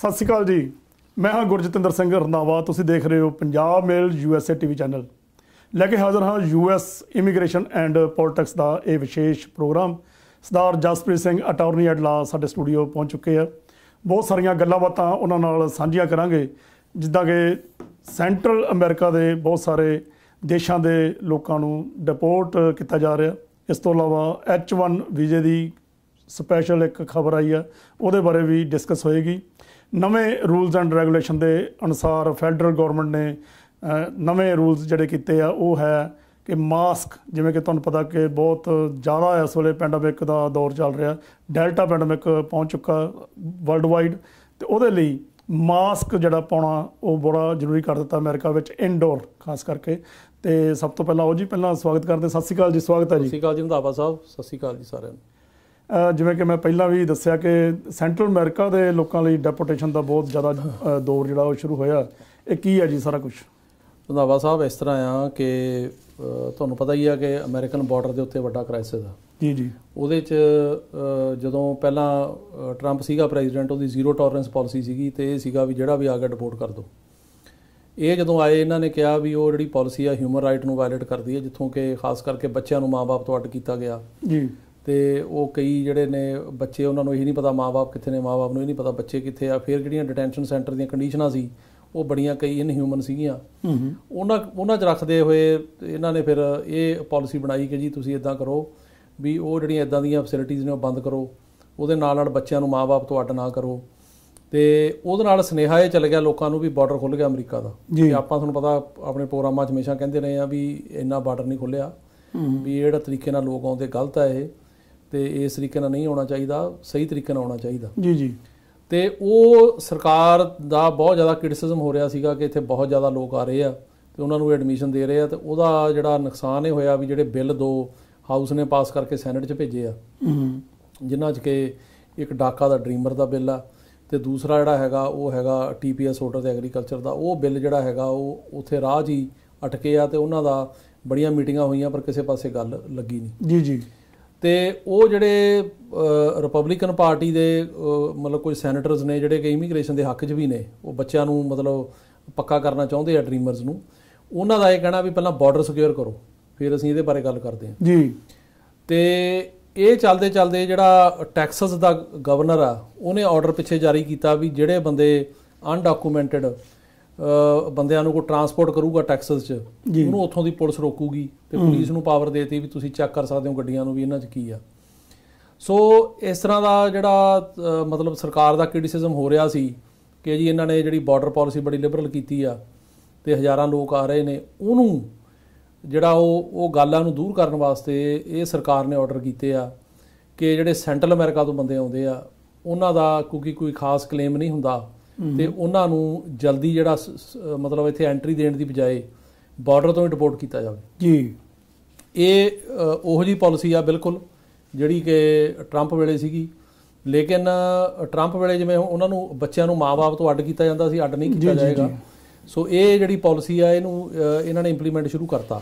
ਸਤਿ ਸ਼੍ਰੀ ਅਕਾਲ ਜੀ ਮੈਂ ਹਾਂ ਗੁਰਜਤਿੰਦਰ ਸਿੰਘ ਰੰਦਾਵਾ ਤੁਸੀਂ ਦੇਖ ਰਹੇ ਹੋ Punjab mail USA TV channel ਲੈ ਕੇ ਹਾਜ਼ਰ ਹਾਂ ਯੂਐਸ ਇਮੀਗ੍ਰੇਸ਼ਨ ਐਂਡ ਪੋਲਿਟਿਕਸ ਦਾ ਇਹ ਵਿਸ਼ੇਸ਼ programme Sardar Jaspreet Singh attorney at law ਸਾਡੇ ਸਟੂਡੀਓ ਪਹੁੰਚ ਚੁੱਕੇ ਆ ਬਹੁਤ ਸਾਰੀਆਂ ਗੱਲਾਂ ਬਾਤਾਂ ਉਹਨਾਂ ਨਾਲ ਸਾਂਝੀਆਂ ਕਰਾਂਗੇ ਜਿੱਦਾਂ ਕਿ ਸੈਂਟਰਲ ਅਮਰੀਕਾ ਦੇ ਬਹੁਤ ਸਾਰੇ ਦੇਸ਼ਾਂ ਦੇ ਲੋਕਾਂ ਨੂੰ ਡਿਪੋਰਟ ਕੀਤਾ ਜਾ ਰਿਹਾ ਇਸ ਤੋਂ ਇਲਾਵਾ ਐਚ1 ਵੀਜ਼ੇ ਦੀ ਸਪੈਸ਼ਲ ਇੱਕ ਖਬਰ ਆਈ ਆ ਉਹਦੇ ਬਾਰੇ ਵੀ ਡਿਸਕਸ ਹੋਏਗੀ ਨਵੇਂ ਰੂਲਸ ਐਂਡ ਰੈਗੂਲੇਸ਼ਨ ਦੇ ਅਨੁਸਾਰ ਫੈਡਰਲ ਗਵਰਨਮੈਂਟ ਨੇ ਨਵੇਂ ਰੂਲਸ ਜਿਹੜੇ ਕੀਤੇ ਆ ਉਹ ਹੈ ਕਿ ਮਾਸਕ ਜਿਵੇਂ ਕਿ ਤੁਹਾਨੂੰ ਪਤਾ ਕਿ ਬਹੁਤ ਜ਼ਿਆਦਾ ਇਸ ਵੇਲੇ ਪੈਂਡੈਮਿਕ ਦਾ ਦੌਰ ਚੱਲ ਰਿਹਾ ਡੈਲਟਾ ਪੈਂਡੈਮਿਕ ਪਹੁੰਚ ਚੁੱਕਾ ਵਰਲਡ ਵਾਈਡ ਤੇ ਉਹਦੇ ਲਈ ਮਾਸਕ ਜਿਹੜਾ ਪਾਉਣਾ ਉਹ ਬੜਾ ਜ਼ਰੂਰੀ ਕਰ ਦਿੱਤਾ ਅਮਰੀਕਾ ਵਿੱਚ ਇਨਡੋਰ ਖਾਸ ਕਰਕੇ ਤੇ ਸਭ ਤੋਂ ਪਹਿਲਾਂ ਉਹ ਜੀ ਪਹਿਲਾਂ ਸਵਾਗਤ ਕਰਦੇ ਸਤਿ ਸ੍ਰੀ ਅਕਾਲ ਜੀ ਸਵਾਗਤ ਹੈ ਜੀ ਸਤਿ ਸ੍ਰੀ ਅਕਾਲ ਜੀ ਹੰਦਾਵਾ ਸਾਹਿਬ ਸਤਿ ਸ੍ਰੀ ਅਕਾਲ ਜੀ ਸਾਰਿਆਂ ਨੂੰ ਜਿਵੇਂ ਕਿ ਮੈਂ ਪਹਿਲਾਂ ਵੀ ਦੱਸਿਆ ਕਿ ਸੈਂਟਰਲ ਅਮਰੀਕਾ ਦੇ ਲੋਕਾਂ ਲਈ ਡੈਪੋਟੇਸ਼ਨ ਦਾ ਬਹੁਤ ਜ਼ਿਆਦਾ ਦੌਰ ਜਿਹੜਾ ਉਹ ਸ਼ੁਰੂ ਹੋਇਆ ਇਹ ਕੀ ਹੈ ਜੀ ਸਾਰਾ ਕੁਝ ਰੰਧਾਵਾ ਸਾਹਿਬ ਇਸ ਤਰ੍ਹਾਂ ਆ ਕਿ ਤੁਹਾਨੂੰ ਪਤਾ ਹੀ ਆ ਕਿ ਅਮਰੀਕਨ ਬਾਰਡਰ ਦੇ ਉੱਤੇ ਵੱਡਾ ਕ੍ਰਾਈਸਿਸ ਆ ਜੀ ਜੀ ਉਹਦੇ ਚ ਜਦੋਂ ਪਹਿਲਾਂ ਟਰੰਪ ਸੀਗਾ ਪ੍ਰੈਜ਼ੀਡੈਂਟ ਉਹਦੀ ਜ਼ੀਰੋ ਟੋਲਰੈਂਸ ਪਾਲਿਸੀ ਸੀਗੀ ਤੇ ਇਹ ਸੀਗਾ ਵੀ ਜਿਹੜਾ ਵੀ ਆ ਕੇ ਰਿਪੋਰਟ ਕਰ ਦੋ ਇਹ ਜਦੋਂ ਆਏ ਇਹਨਾਂ ਨੇ ਕਿਹਾ ਵੀ ਉਹ ਜਿਹੜੀ ਪਾਲਿਸੀ ਆ ਹਿਊਮਨ ਰਾਈਟ ਨੂੰ ਵਾਇਲੇਟ ਕਰਦੀ ਹੈ ਜਿੱਥੋਂ ਕਿ ਖਾਸ ਕਰਕੇ ਬੱਚਿਆਂ ਨੂੰ ਮਾਪੇ ਤੋਂ ਅਟ ਕੀਤਾ ਗਿਆ ਜੀ ਤੇ ਉਹ ਕਈ ਜਿਹੜੇ ਨੇ ਬੱਚੇ ਉਹਨਾਂ ਨੂੰ ਇਹ ਨਹੀਂ ਪਤਾ ਮਾਪੇ ਕਿੱਥੇ ਨੇ ਮਾਪੇ ਨੂੰ ਇਹ ਨਹੀਂ ਪਤਾ ਬੱਚੇ ਕਿੱਥੇ ਆ ਫਿਰ ਜਿਹੜੀਆਂ ਡਿਟੈਂਸ਼ਨ ਸੈਂਟਰ ਦੀਆਂ ਕੰਡੀਸ਼ਨਾਂ ਸੀ ਉਹ ਬੜੀਆਂ ਕਈ ਇਨਹਿਊਮਨ ਸੀਗੀਆਂ ਉਹਨਾਂ ਉਹਨਾਂ 'ਚ ਰੱਖਦੇ ਹੋਏ ਇਹਨਾਂ ਨੇ ਫਿਰ ਇਹ ਪਾਲਿਸੀ ਬਣਾਈ ਕਿ ਜੀ ਤੁਸੀਂ ਇਦਾਂ ਕਰੋ ਵੀ ਉਹ ਜਿਹੜੀਆਂ ਇਦਾਂ ਦੀਆਂ ਫੈਸਿਲਿਟੀਆਂ ਨੇ ਉਹ ਬੰਦ ਕਰੋ ਉਹਦੇ ਨਾਲ ਨਾਲ ਬੱਚਿਆਂ ਨੂੰ ਮਾਪੇ ਤੋਂ ਅੱਡ ਨਾ ਕਰੋ ਤੇ ਉਹਦੇ ਨਾਲ ਸਨੇਹਾ ਇਹ ਚੱਲ ਗਿਆ ਲੋਕਾਂ ਨੂੰ ਵੀ ਬਾਰਡਰ ਖੁੱਲ ਗਿਆ ਅਮਰੀਕਾ ਦਾ ਕਿ ਆਪਾਂ ਤੁਹਾਨੂੰ ਪਤਾ ਆਪਣੇ ਪ੍ਰੋਗਰਾਮਾਂ 'ਚ ਹਮੇਸ਼ਾ ਕਹਿੰਦੇ ਰਹੇ ਆ ਵੀ ਇੰਨਾ ਬਾਰਡਰ ਨਹੀਂ ਖੁੱਲਿਆ ਵੀ ਇਹੜਾ ਤਰੀਕੇ ਨਾਲ ਲੋਕ ਆਉਂਦੇ ਗਲਤ ਆ ਇਹ ਤੇ ਇਸ ਤਰੀਕੇ ਨਾਲ ਨਹੀਂ ਹੋਣਾ ਚਾਹੀਦਾ ਸਹੀ ਤਰੀਕੇ ਨਾਲ ਹੋਣਾ ਚਾਹੀਦਾ ਜੀ ਜੀ ਤੇ ਉਹ ਸਰਕਾਰ ਦਾ ਬਹੁਤ ਜ਼ਿਆਦਾ ਕ੍ਰਿਟਿਸਿਜ਼ਮ ਹੋ ਰਿਹਾ ਸੀਗਾ ਕਿ ਇੱਥੇ ਬਹੁਤ ਜ਼ਿਆਦਾ ਲੋਕ ਆ ਰਹੇ ਆ ਤੇ ਉਹਨਾਂ ਨੂੰ ਐਡਮਿਸ਼ਨ ਦੇ ਰਹੇ ਆ ਤੇ ਉਹਦਾ ਜਿਹੜਾ ਨੁਕਸਾਨ ਇਹ ਹੋਇਆ ਵੀ ਜਿਹੜੇ ਬਿੱਲ ਦੋ ਹਾਊਸ ਨੇ ਪਾਸ ਕਰਕੇ ਸੈਨੇਟ 'ਚ ਭੇਜੇ ਆ ਜਿਨ੍ਹਾਂ 'ਚ ਕਿ ਇੱਕ ਡਾਕਾ ਦਾ ਡ੍ਰੀਮਰ ਦਾ ਬਿੱਲ ਆ ਤੇ ਦੂਸਰਾ ਜਿਹੜਾ ਹੈਗਾ ਉਹ ਹੈਗਾ ਟੀਪੀਐਸ ਹੋਟਲ ਤੇ ਐਗਰੀਕਲਚਰ ਦਾ ਉਹ ਬਿੱਲ ਜਿਹੜਾ ਹੈਗਾ ਉਹ ਉਥੇ ਰਾਹ 'ਚ ਹੀ ਅਟਕੇ ਆ ਤੇ ਉਹਨਾਂ ਦਾ ਬੜੀਆਂ ਮੀਟਿੰਗਾਂ ਹੋਈਆਂ ਪਰ ਕਿਸੇ ਪਾਸੇ ਗੱਲ ਲੱਗੀ ਨਹੀਂ ਜੀ ਜੀ ਤੇ ਉਹ ਜਿਹੜੇ ਰਿਪਬਲਿਕਨ ਪਾਰਟੀ ਦੇ ਮਤਲਬ ਕੁਝ ਸੈਨੇਟਰਸ ਨੇ ਜਿਹੜੇ ਕਿ ਇਮੀਗ੍ਰੇਸ਼ਨ ਦੇ ਹੱਕ 'ਚ ਵੀ ਨੇ ਉਹ ਬੱਚਿਆਂ ਨੂੰ ਮਤਲਬ ਪੱਕਾ ਕਰਨਾ ਚਾਹੁੰਦੇ ਆ ਡ੍ਰੀਮਰਸ ਨੂੰ ਉਹਨਾਂ ਦਾ ਇਹ ਕਹਿਣਾ ਵੀ ਪਹਿਲਾਂ ਬਾਰਡਰ ਸਿਕਿਉਰ ਕਰੋ ਫਿਰ ਅਸੀਂ ਇਹਦੇ ਬਾਰੇ ਗੱਲ ਕਰਦੇ ਆ ਜੀ ਤੇ ਇਹ ਚੱਲਦੇ ਚੱਲਦੇ ਜਿਹੜਾ ਟੈਕਸਸ ਦਾ ਗਵਰਨਰ ਆ ਉਹਨੇ ਆਰਡਰ ਪਿੱਛੇ ਜਾਰੀ ਕੀਤਾ ਵੀ ਜਿਹੜੇ ਬੰਦੇ ਅਨਡਾਕੂਮੈਂਟਡ ਬੰਦਿਆਂ ਨੂੰ ਕੋ ਟਰਾਂਸਪੋਰਟ ਕਰੂਗਾ ਟੈਕਸਸ 'ਚ ਉਹਨੂੰ ਉੱਥੋਂ ਦੀ ਪੁਲਿਸ ਰੋਕੂਗੀ ਤੇ ਪੁਲਿਸ ਨੂੰ ਪਾਵਰ ਦੇਤੀ ਵੀ ਤੁਸੀਂ ਚੈੱਕ ਕਰ ਸਕਦੇ ਹੋ ਗੱਡੀਆਂ ਨੂੰ ਵੀ ਇਹਨਾਂ 'ਚ ਕੀ ਆ ਸੋ ਇਸ ਤਰ੍ਹਾਂ ਦਾ ਜਿਹੜਾ ਮਤਲਬ ਸਰਕਾਰ ਦਾ ਕ੍ਰਿਟਿਸਿਜ਼ਮ ਹੋ ਰਿਹਾ ਸੀ ਕਿ ਜੀ ਇਹਨਾਂ ਨੇ ਜਿਹੜੀ ਬਾਰਡਰ ਪਾਲਿਸੀ ਬੜੀ ਲਿਬਰਲ ਕੀਤੀ ਆ ਤੇ ਹਜ਼ਾਰਾਂ ਲੋਕ ਆ ਰਹੇ ਨੇ ਉਹਨੂੰ ਜਿਹੜਾ ਉਹ ਉਹ ਗੱਲਾਂ ਨੂੰ ਦੂਰ ਕਰਨ ਵਾਸਤੇ ਇਹ ਸਰਕਾਰ ਨੇ ਆਰਡਰ ਕੀਤੇ ਆ ਕਿ ਜਿਹੜੇ ਸੈਂਟਰਲ ਅਮਰੀਕਾ ਤੋਂ ਬੰਦੇ ਆਉਂਦੇ ਆ ਉਹਨਾਂ ਦਾ ਕੋਈ ਕੋਈ ਖਾਸ ਕਲੇਮ ਨਹੀਂ ਹੁੰਦਾ ਤੇ ਉਹਨਾਂ ਨੂੰ ਜਲਦੀ ਜਿਹੜਾ ਮਤਲਬ ਇੱਥੇ ਐਂਟਰੀ ਦੇਣ ਦੀ ਬਜਾਏ ਬਾਰਡਰ ਤੋਂ ਹੀ ਡਿਪੋਰਟ ਕੀਤਾ ਜਾਵੇ ਜੀ ਇਹ ਉਹੋ ਜੀ ਪਾਲਿਸੀ ਆ ਬਿਲਕੁਲ ਜਿਹੜੀ ਕਿ ਟਰੰਪ ਵੇਲੇ ਸੀਗੀ ਲੇਕਿਨ ਟਰੰਪ ਵੇਲੇ ਜਿਵੇਂ ਉਹਨਾਂ ਨੂੰ ਬੱਚਿਆਂ ਨੂੰ ਮਾਪੇ ਤੋਂ ਅੱਡ ਕੀਤਾ ਜਾਂਦਾ ਸੀ ਅੱਡ ਨਹੀਂ ਕੀਤਾ ਜਾਏਗਾ ਸੋ ਇਹ ਜਿਹੜੀ ਪਾਲਿਸੀ ਆ ਇਹਨੂੰ ਇਹਨਾਂ ਨੇ ਇੰਪਲੀਮੈਂਟ ਸ਼ੁਰੂ ਕਰਤਾ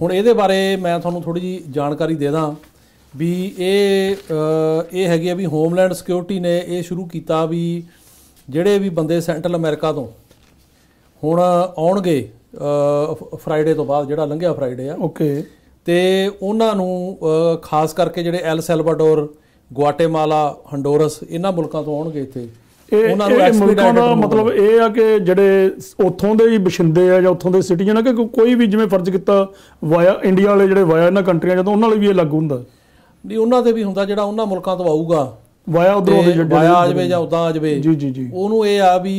ਹੁਣ ਇਹਦੇ ਬਾਰੇ ਮੈਂ ਤੁਹਾਨੂੰ ਥੋੜੀ ਜੀ ਜਾਣਕਾਰੀ ਦੇ ਦਾਂ ਵੀ ਇਹ ਇਹ ਹੈਗੀ ਆ ਵੀ ਹੋਮਲੈਂਡ ਸਿਕਿਉਰਿਟੀ ਨੇ ਇਹ ਸ਼ੁਰੂ ਕੀਤਾ ਵੀ ਜਿਹੜੇ ਵੀ ਬੰਦੇ ਸੈਂਟਰਲ ਅਮਰੀਕਾ ਤੋਂ ਹੁਣ ਆਉਣਗੇ ਫਰਾਈਡੇ ਤੋਂ ਬਾਅਦ ਜਿਹੜਾ ਲੰਘਿਆ ਫਰਾਈਡੇ ਆ ਓਕੇ ਤੇ ਉਹਨਾਂ ਨੂੰ ਖਾਸ ਕਰਕੇ ਜਿਹੜੇ ਐਲ ਸੈਲਵਾਡੋਰ ਗੁਆਟੇਮਾਲਾ ਹੰਡੋਰਸ ਇਹਨਾਂ ਮੁਲਕਾਂ ਤੋਂ ਆਉਣਗੇ ਇੱਥੇ ਉਹਨਾਂ ਨੂੰ ਐਕਸਪੀਡਾਈਟ ਦਾ ਮਤਲਬ ਇਹ ਆ ਕਿ ਜਿਹੜੇ ਉੱਥੋਂ ਦੇ ਹੀ ਬਸ਼ਿੰਦੇ ਆ ਜਾਂ ਉੱਥੋਂ ਦੇ ਸਿਟੀਜ਼ਨ ਆ ਕਿ ਕੋਈ ਵੀ ਜਿਵੇਂ ਫਰਜ਼ ਕੀਤਾ ਵਾਇਆ ਇੰਡੀਆ ਵਾਲੇ ਜਿਹੜੇ ਵਾਇਆ ਇਹਨਾਂ ਕੰਟਰੀਆਂ ਜਾਂ ਤਾਂ ਉਹਨਾਂ ਲਈ ਵੀ ਇਹ ਲਾਗੂ ਹੁੰਦਾ ਨਹੀਂ ਉਹਨਾਂ ਤੇ ਵੀ ਹੁੰਦਾ ਜਿਹੜਾ ਉਹਨਾਂ ਮੁਲਕਾਂ ਤੋਂ ਆਊਗਾ ਵਾਇਆ ਉਧਰੋਂ ਦੇ ਜਿਹੜੇ ਵਾਇਆ ਆ ਜਵੇ ਜਾਂ ਉਦਾਂ ਆ ਜਵੇ ਜੀ ਜੀ ਜੀ ਉਹਨੂੰ ਇਹ ਆ ਵੀ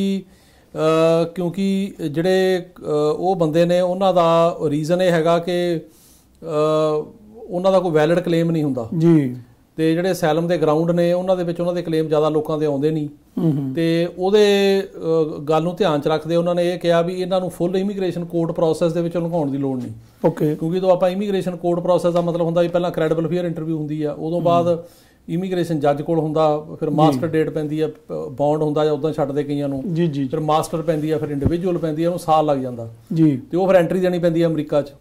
ਕਿਉਂਕਿ ਜਿਹੜੇ ਉਹ ਬੰਦੇ ਨੇ ਉਹਨਾਂ ਦਾ ਰੀਜ਼ਨ ਇਹ ਹੈਗਾ ਕਿ ਉਹਨਾਂ ਦਾ ਕੋਈ ਵੈਲਿਡ ਕਲੇਮ ਨਹੀਂ ਹੁੰਦਾ ਜੀ ਤੇ ਜਿਹੜੇ ਸੈਲਮ ਦੇ ਗਰਾਊਂਡ ਨੇ ਉਹਨਾਂ ਦੇ ਵਿੱਚ ਉਹਨਾਂ ਦੇ ਕਲੇਮ ਜ਼ਿਆਦਾ ਲੋਕਾਂ ਦੇ ਆਉਂਦੇ ਨਹੀਂ ਤੇ ਉਹਦੇ ਗੱਲ ਨੂੰ ਧਿਆਨ ਚ ਰੱਖਦੇ ਉਹਨਾਂ ਨੇ ਇਹ ਕਿਹਾ ਵੀ ਇਹਨਾਂ ਨੂੰ ਫੁੱਲ ਇਮੀਗ੍ਰੇਸ਼ਨ ਕੋਰਟ ਪ੍ਰੋਸੈਸ ਦੇ ਵਿੱਚ ਲੰਘਾਉਣ ਦੀ ਲੋੜ ਨਹੀਂ ਓਕੇ ਕਿਉਂਕਿ ਤੋਂ ਆਪਾਂ ਇਮੀਗ੍ਰੇਸ਼ਨ ਕੋਰਟ ਪ੍ਰੋਸੈਸ ਦਾ ਮਤਲਬ ਹੁੰਦਾ ਵੀ ਪਹਿਲਾਂ ਕ੍ਰੈਡੀਬਲ ਫੀਅਰ ਇੰਟਰਵਿਊ ਹੁੰਦੀ ਆ ਉਦੋਂ ਬਾਅਦ ਇਮੀਗ੍ਰੇਸ਼ਨ ਜੱਜ ਕੋਲ ਹੁੰਦਾ ਫਿਰ ਮਾਸਟਰ ਡੇਟ ਪੈਂਦੀ ਆ ਬੌਂਡ ਹੁੰਦਾ ਜਾਂ ਉਦਾਂ ਛੱਡਦੇ ਕਈਆਂ ਨੂੰ ਜੀ ਜੀ ਫਿਰ ਮਾਸਟਰ ਪੈਂਦੀ ਆ ਫਿਰ ਇੰਡੀਵਿਜੂਅਲ ਪੈਂਦੀ ਆ ਉਹਨੂੰ ਸਾਲ ਲੱਗ ਜਾਂਦਾ ਜੀ ਤੇ ਉਹ ਫਿਰ ਐਂਟਰੀ ਦੇਣੀ ਪੈਂਦੀ ਆ ਅਮਰੀਕਾ 'ਚ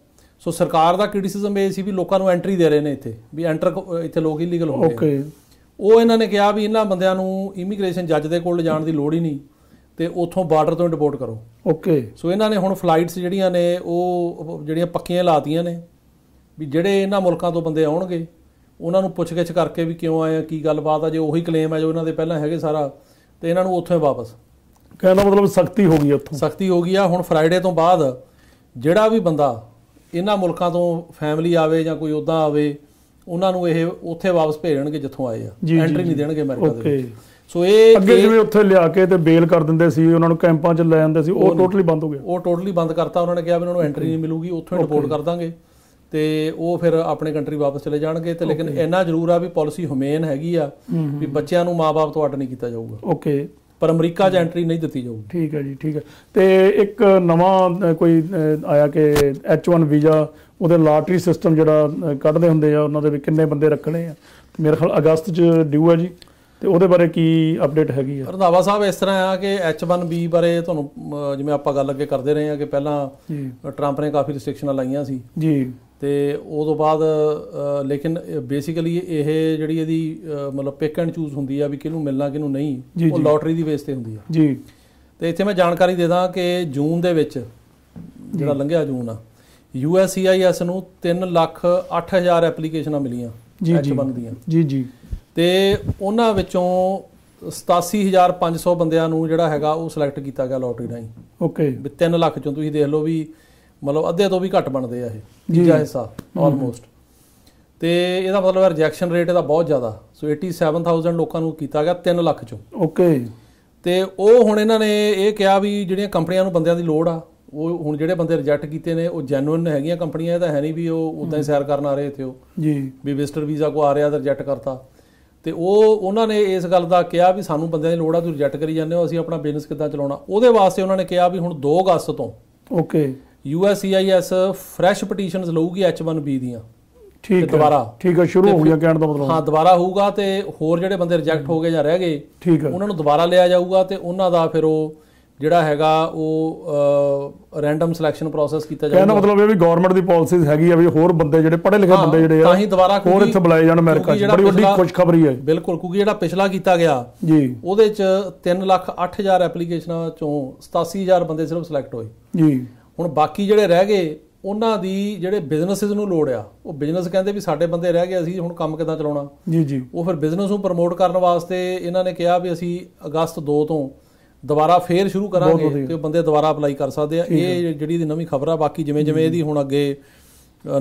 ਸੋ ਸਰਕਾਰ ਦਾ ਕ੍ਰਿਟਿਸਿਜ਼ਮ ਇਹ ਸੀ ਵੀ ਲੋਕਾਂ ਨੂੰ ਐਂਟਰੀ ਦੇ ਰਹੇ ਨੇ ਇੱਥੇ ਵੀ ਐਂਟਰ ਇੱਥੇ ਲੋਕ ਇਲੀਗਲ ਹੋ ਗਏ ਓਕੇ ਉਹ ਇਹਨਾਂ ਨੇ ਕਿਹਾ ਵੀ ਇਹਨਾਂ ਬੰਦਿਆਂ ਨੂੰ ਇਮੀਗ੍ਰੇਸ਼ਨ ਜੱਜ ਦੇ ਕੋਲ ਜਾਣ ਦੀ ਲੋੜ ਹੀ ਨਹੀਂ ਤੇ ਉੱਥੋਂ ਬਾਰਡਰ ਤੋਂ ਡਿਪੋਰਟ ਕਰੋ ਓਕੇ ਸੋ ਇਹਨਾਂ ਨੇ ਹੁਣ ਫਲਾਈਟਸ ਜਿਹੜੀਆਂ ਨੇ ਉਹ ਜਿਹੜੀਆਂ ਪੱਕੀਆਂ ਲਾਤੀਆਂ ਨੇ ਵੀ ਜਿਹੜੇ ਇਹਨਾਂ ਮੁਲਕਾਂ ਤੋਂ ਬੰਦੇ ਆਉਣਗੇ ਉਹਨਾਂ ਨੂੰ ਪੁੱਛਗਿੱਛ ਕਰਕੇ ਵੀ ਕਿਉਂ ਆਏ ਆ ਕੀ ਗੱਲਬਾਤ ਆ ਜੇ ਉਹੀ ਕਲੇਮ ਆ ਜੋ ਇਹਨਾਂ ਦੇ ਪਹਿਲਾਂ ਹੈਗੇ ਸਾਰਾ ਤੇ ਇਹਨਾਂ ਨੂੰ ਉੱਥੋਂ ਹੀ ਵਾਪਸ ਕਹਿੰਦਾ ਮਤਲਬ ਸਖਤੀ ਹੋ ਗਈ ਉੱਥੋਂ ਸਖਤੀ ਹੋ ਗਈ ਆ ਹੁਣ ਫਰਾਈਡੇ ਤੋਂ ਬਾਅਦ ਜਿਹੜਾ ਵੀ ਬੰਦਾ ਇਹਨਾਂ ਮੁਲਕਾਂ ਤੋਂ ਫੈਮਿਲੀ ਆਵੇ ਜਾਂ ਕੋਈ ਉਦਾਂ ਆਵੇ ਉਹਨਾਂ ਨੂੰ ਇਹ ਉੱਥੇ ਵਾਪਸ ਭੇਜਣਗੇ ਜਿੱਥੋਂ ਆਏ ਆ ਐਂਟਰੀ ਨਹੀਂ ਦੇਣਗੇ ਅਮਰੀਕਾ ਦੇ ਸੋ ਇਹ ਅੱਗੇ ਜਿਵੇਂ ਉੱਥੇ ਲਿਆ ਕੇ ਤੇ ਬੇਲ ਕਰ ਦਿੰਦੇ ਸੀ ਉਹਨਾਂ ਨੂੰ ਕੈਂਪਾਂ 'ਚ ਲੈ ਜਾਂਦੇ ਸੀ ਉਹ ਟੋਟਲੀ ਬੰਦ ਹੋ ਗਿਆ ਉਹ ਟੋਟਲੀ ਬੰਦ ਕਰਤਾ ਉਹਨਾਂ ਨੇ ਕਿਹਾ ਵੀ ਉਹਨਾਂ ਨੂੰ ਐਂਟਰੀ ਨਹੀਂ ਮਿਲੂਗੀ ਉੱਥੋਂ ਹੀ ਰਿਪੋਰਟ ਕਰ ਦਾਂਗੇ ਤੇ ਉਹ ਫਿਰ ਆਪਣੇ ਕੰਟਰੀ ਵਾਪਸ ਚਲੇ ਜਾਣਗੇ ਤੇ ਲੇਕਿਨ ਇੰਨਾ ਜ਼ਰੂਰ ਆ ਵੀ ਪਾਲਿਸੀ ਹਮੇਨ ਹੈਗੀ ਆ ਵੀ ਬੱਚਿਆਂ ਨੂੰ ਮਾਪੇ ਤੋਂ ਅੱਡ ਨਹੀਂ ਕੀਤਾ ਜਾਊਗਾ ਓਕੇ ਪਰ ਅਮਰੀਕਾ 'ਚ ਐਂਟਰੀ ਨਹੀਂ ਦਿੱਤੀ ਜਾਊਗੀ ਠੀਕ ਹੈ ਜੀ ਠੀਕ ਹੈ ਤੇ ਇੱਕ ਨਵਾਂ ਕੋਈ ਆਇਆ ਕਿ H1 ਵੀਜ਼ਾ ਉਹਦੇ ਲਾਟਰੀ ਸਿਸਟਮ ਜਿਹੜਾ ਕੱਢਦੇ ਹੁੰਦੇ ਆ ਉਹਨਾਂ ਦੇ ਵੀ ਕਿੰਨੇ ਬੰਦੇ ਰੱਖਣੇ ਆ ਮੇਰੇ ਖਿਆਲ ਅਗਸਤ 'ਚ ਡਿਊ ਆ ਜੀ ਤੇ ਉਹਦੇ ਬਾਰੇ ਕੀ ਅਪਡੇਟ ਹੈਗੀ ਆ ਰੰਧਾਵਾ ਸਾਹਿਬ ਇਸ ਤਰ੍ਹਾਂ ਆ ਕਿ H1B ਬਾਰੇ ਤੁਹਾਨੂੰ ਜਿਵੇਂ ਆਪਾਂ ਗੱਲ ਅੱਗੇ ਕਰਦੇ ਰਹੇ ਆ ਕਿ ਪਹਿਲਾਂ ਟਰੰਪ ਨੇ ਕਾਫੀ ਰੈਸਟ੍ਰਿਕਸ਼ਨਾਂ ਲਾਈਆਂ ਸੀ ਜੀ ਤੇ ਉਦੋਂ ਬਾਅਦ ਲੇਕਿਨ ਬੇਸਿਕਲੀ ਇਹ ਜਿਹੜੀ ਇਹਦੀ ਮਤਲਬ ਪਿਕ ਐਂਡ ਚੂਜ਼ ਹੁੰਦੀ ਆ ਵੀ ਕਿਹਨੂੰ ਮਿਲਣਾ ਕਿਹਨੂੰ ਨਹੀਂ ਉਹ ਲੋਟਰੀ ਦੀ ਬੇਸ ਤੇ ਹੁੰਦੀ ਆ ਜੀ ਤੇ ਇੱਥੇ ਮੈਂ ਜਾਣਕਾਰੀ ਦੇ ਦਾਂ ਕਿ ਜੂਨ ਦੇ ਵਿੱਚ ਜਿਹੜਾ ਲੰਘਿਆ ਜੂਨ ਆ ਯੂਐਸਸੀਆਈਐਸ ਨੂੰ 3 ਲੱਖ 8000 ਐਪਲੀਕੇਸ਼ਨਾਂ ਮਿਲੀਆਂ H1 ਦੀਆਂ ਜੀ ਜੀ ਤੇ ਉਹਨਾਂ ਵਿੱਚੋਂ 87500 ਬੰਦਿਆਂ ਨੂੰ ਜਿਹੜਾ ਹੈਗਾ ਉਹ ਸਿਲੈਕਟ ਕੀਤਾ ਗਿਆ ਲੋਟਰੀ ਰਾਹੀਂ ਓਕੇ ਵੀ 3 ਲੱਖ ਚੋਂ ਤੁਸੀਂ ਦੇਖ ਲਓ ਵੀ ਮਤਲਬ ਅੱਧੇ ਤੋਂ ਵੀ ਘੱਟ ਬਣਦੇ ਆ ਇਹ ਜਿਹਾ ਹਿੱਸਾ ਆਲਮੋਸਟ ਤੇ ਇਹਦਾ ਮਤਲਬ ਹੈ ਰਿਜੈਕਸ਼ਨ ਰੇਟ ਇਹਦਾ ਬਹੁਤ ਜ਼ਿਆਦਾ ਸੋ 87000 ਲੋਕਾਂ ਨੂੰ ਕੀਤਾ ਗਿਆ 3 ਲੱਖ ਚੋਂ ਓਕੇ ਤੇ ਉਹ ਹੁਣ ਇਹਨਾਂ ਨੇ ਇਹ ਕਿਹਾ ਵੀ ਜਿਹੜੀਆਂ ਕੰਪਨੀਆਂ ਨੂੰ ਬੰਦਿਆਂ ਦੀ ਲੋੜ ਆ ਉਹ ਹੁਣ ਜਿਹੜੇ ਬੰਦੇ ਰਿਜੈਕਟ ਕੀਤੇ ਨੇ ਉਹ ਜੈਨੂਇਨ ਹੈਗੀਆਂ ਕੰਪਨੀਆਂ ਇਹ ਤਾਂ ਹੈ ਨਹੀਂ ਵੀ ਉਹ ਉਦਾਂ ਹੀ ਸੈਰ ਕਰਨ ਆ ਰਹੇ ਇਥੇ ਉਹ ਜੀ ਵੀ ਵਿਜ਼ਟਰ ਵੀਜ਼ਾ ਕੋ ਆ ਰਿਹਾ ਤਾਂ ਰਿਜੈਕਟ ਕਰਤਾ ਤੇ ਉਹ ਉਹਨਾਂ ਨੇ ਇਸ ਗੱਲ ਦਾ ਕਿਹਾ ਵੀ ਸਾਨੂੰ ਬੰਦਿਆਂ ਦੀ ਲੋੜ ਆ ਤੁਸੀਂ ਰਿਜੈਕਟ ਕਰੀ ਜਾਂਦੇ ਹੋ ਅਸੀਂ ਆਪਣਾ ਬਿਜ਼ਨਸ ਕਿੱਦਾਂ ਚਲਾਉਣਾ ਉਹਦੇ ਵਾਸਤੇ ਉਹਨਾਂ ਨੇ ਕਿਹਾ ਵੀ ਹੁਣ 2 ਅਗਸਤ ਤੋਂ ਓਕੇ ਯੂਐਸਸੀਆਈਐਸ ਫਰੈਸ਼ ਪਟੀਸ਼ਨਸ ਲਊਗੀ ਐਚ1ਬੀ ਦੀਆਂ ਠੀਕ ਹੈ ਦੁਬਾਰਾ ਠੀਕ ਹੈ ਸ਼ੁਰੂ ਹੋ ਗਿਆ ਕਹਿਣ ਦਾ ਮਤਲਬ ਹਾਂ ਦੁਬਾਰਾ ਹੋਊਗਾ ਤੇ ਹੋਰ ਜਿਹੜੇ ਬੰਦੇ ਰਿਜੈਕਟ ਹੋ ਗਏ ਜਾਂ ਰਹਿ ਗਏ ਉਹਨਾਂ ਨੂੰ ਦੁਬਾਰਾ ਲਿਆ ਜਾਊਗਾ ਤੇ ਉਹਨਾਂ ਦਾ ਫਿਰ ਉਹ ਜਿਹੜਾ ਹੈਗਾ ਉਹ ਰੈਂਡਮ ਸਿਲੈਕਸ਼ਨ ਪ੍ਰੋਸੈਸ ਕੀਤਾ ਕਹਿਣ ਦਾ ਮਤਲਬ ਇਹ ਵੀ ਗਵਰਨਮੈਂਟ ਦੀ ਪਾਲਿਸੀਜ਼ ਹੈਗੀ ਆ ਵੀ ਹੋਰ ਬੰਦੇ ਜਿਹੜੇ ਪੜ੍ਹੇ ਲਿਖੇ ਬੰਦੇ ਜਿਹੜੇ ਆ ਤਾਂ ਹੀ ਦੁਬਾਰਾ ਹੋਰ ਇੱਥੇ ਬੁਲਾਏ ਜਾਣ ਅਮਰੀਕਾ 'ਚ ਬੜੀ ਵੱਡੀ ਖੁਸ਼ਖਬਰੀ ਹੈ ਬਿਲਕੁਲ ਕਿਉਂਕਿ ਜਿਹੜਾ ਪਿਛਲਾ ਕੀਤਾ ਗਿਆ ਜੀ ਉਹਦੇ 'ਚ 3 ਲੱਖ 8000 ਐਪਲੀਕੇਸ਼ਨਾਂ 'ਚੋਂ 87000 ਬੰਦੇ ਸਿਰਫ ਸਿਲੈਕਟ ਹੋਏ ਜੀ ਹੁਣ ਬਾਕੀ ਜਿਹੜੇ ਰਹਿ ਗਏ ਉਹਨਾਂ ਦੀ ਜਿਹੜੇ ਬਿਜ਼ਨੈਸਸ ਨੂੰ ਲੋੜ ਆ ਉਹ ਬਿਜ਼ਨਸ ਕਹਿੰਦੇ ਵੀ ਸਾਡੇ ਬੰਦੇ ਰਹਿ ਗਏ ਅਸੀਂ ਹੁਣ ਕੰਮ ਕਿਦਾਂ ਚਲਾਉਣਾ ਜੀ ਜੀ ਉਹ ਫਿਰ ਬਿਜ਼ਨਸ ਨੂੰ ਪ੍ਰਮੋਟ ਕਰਨ ਵਾਸਤੇ ਇਹਨਾਂ ਨੇ ਕਿਹਾ ਵੀ ਅਸੀਂ ਅਗਸਤ 2 ਤੋਂ ਦੁਬਾਰਾ ਫੇਰ ਸ਼ੁਰੂ ਕਰਾਂਗੇ ਤੇ ਬੰਦੇ ਦੁਬਾਰਾ ਅਪਲਾਈ ਕਰ ਸਕਦੇ ਆ ਇਹ ਜਿਹੜੀ ਦੀ ਨਵੀਂ ਖਬਰ ਆ ਬਾਕੀ ਜਿਵੇਂ ਜਿਵੇਂ ਇਹਦੀ ਹੁਣ ਅੱਗੇ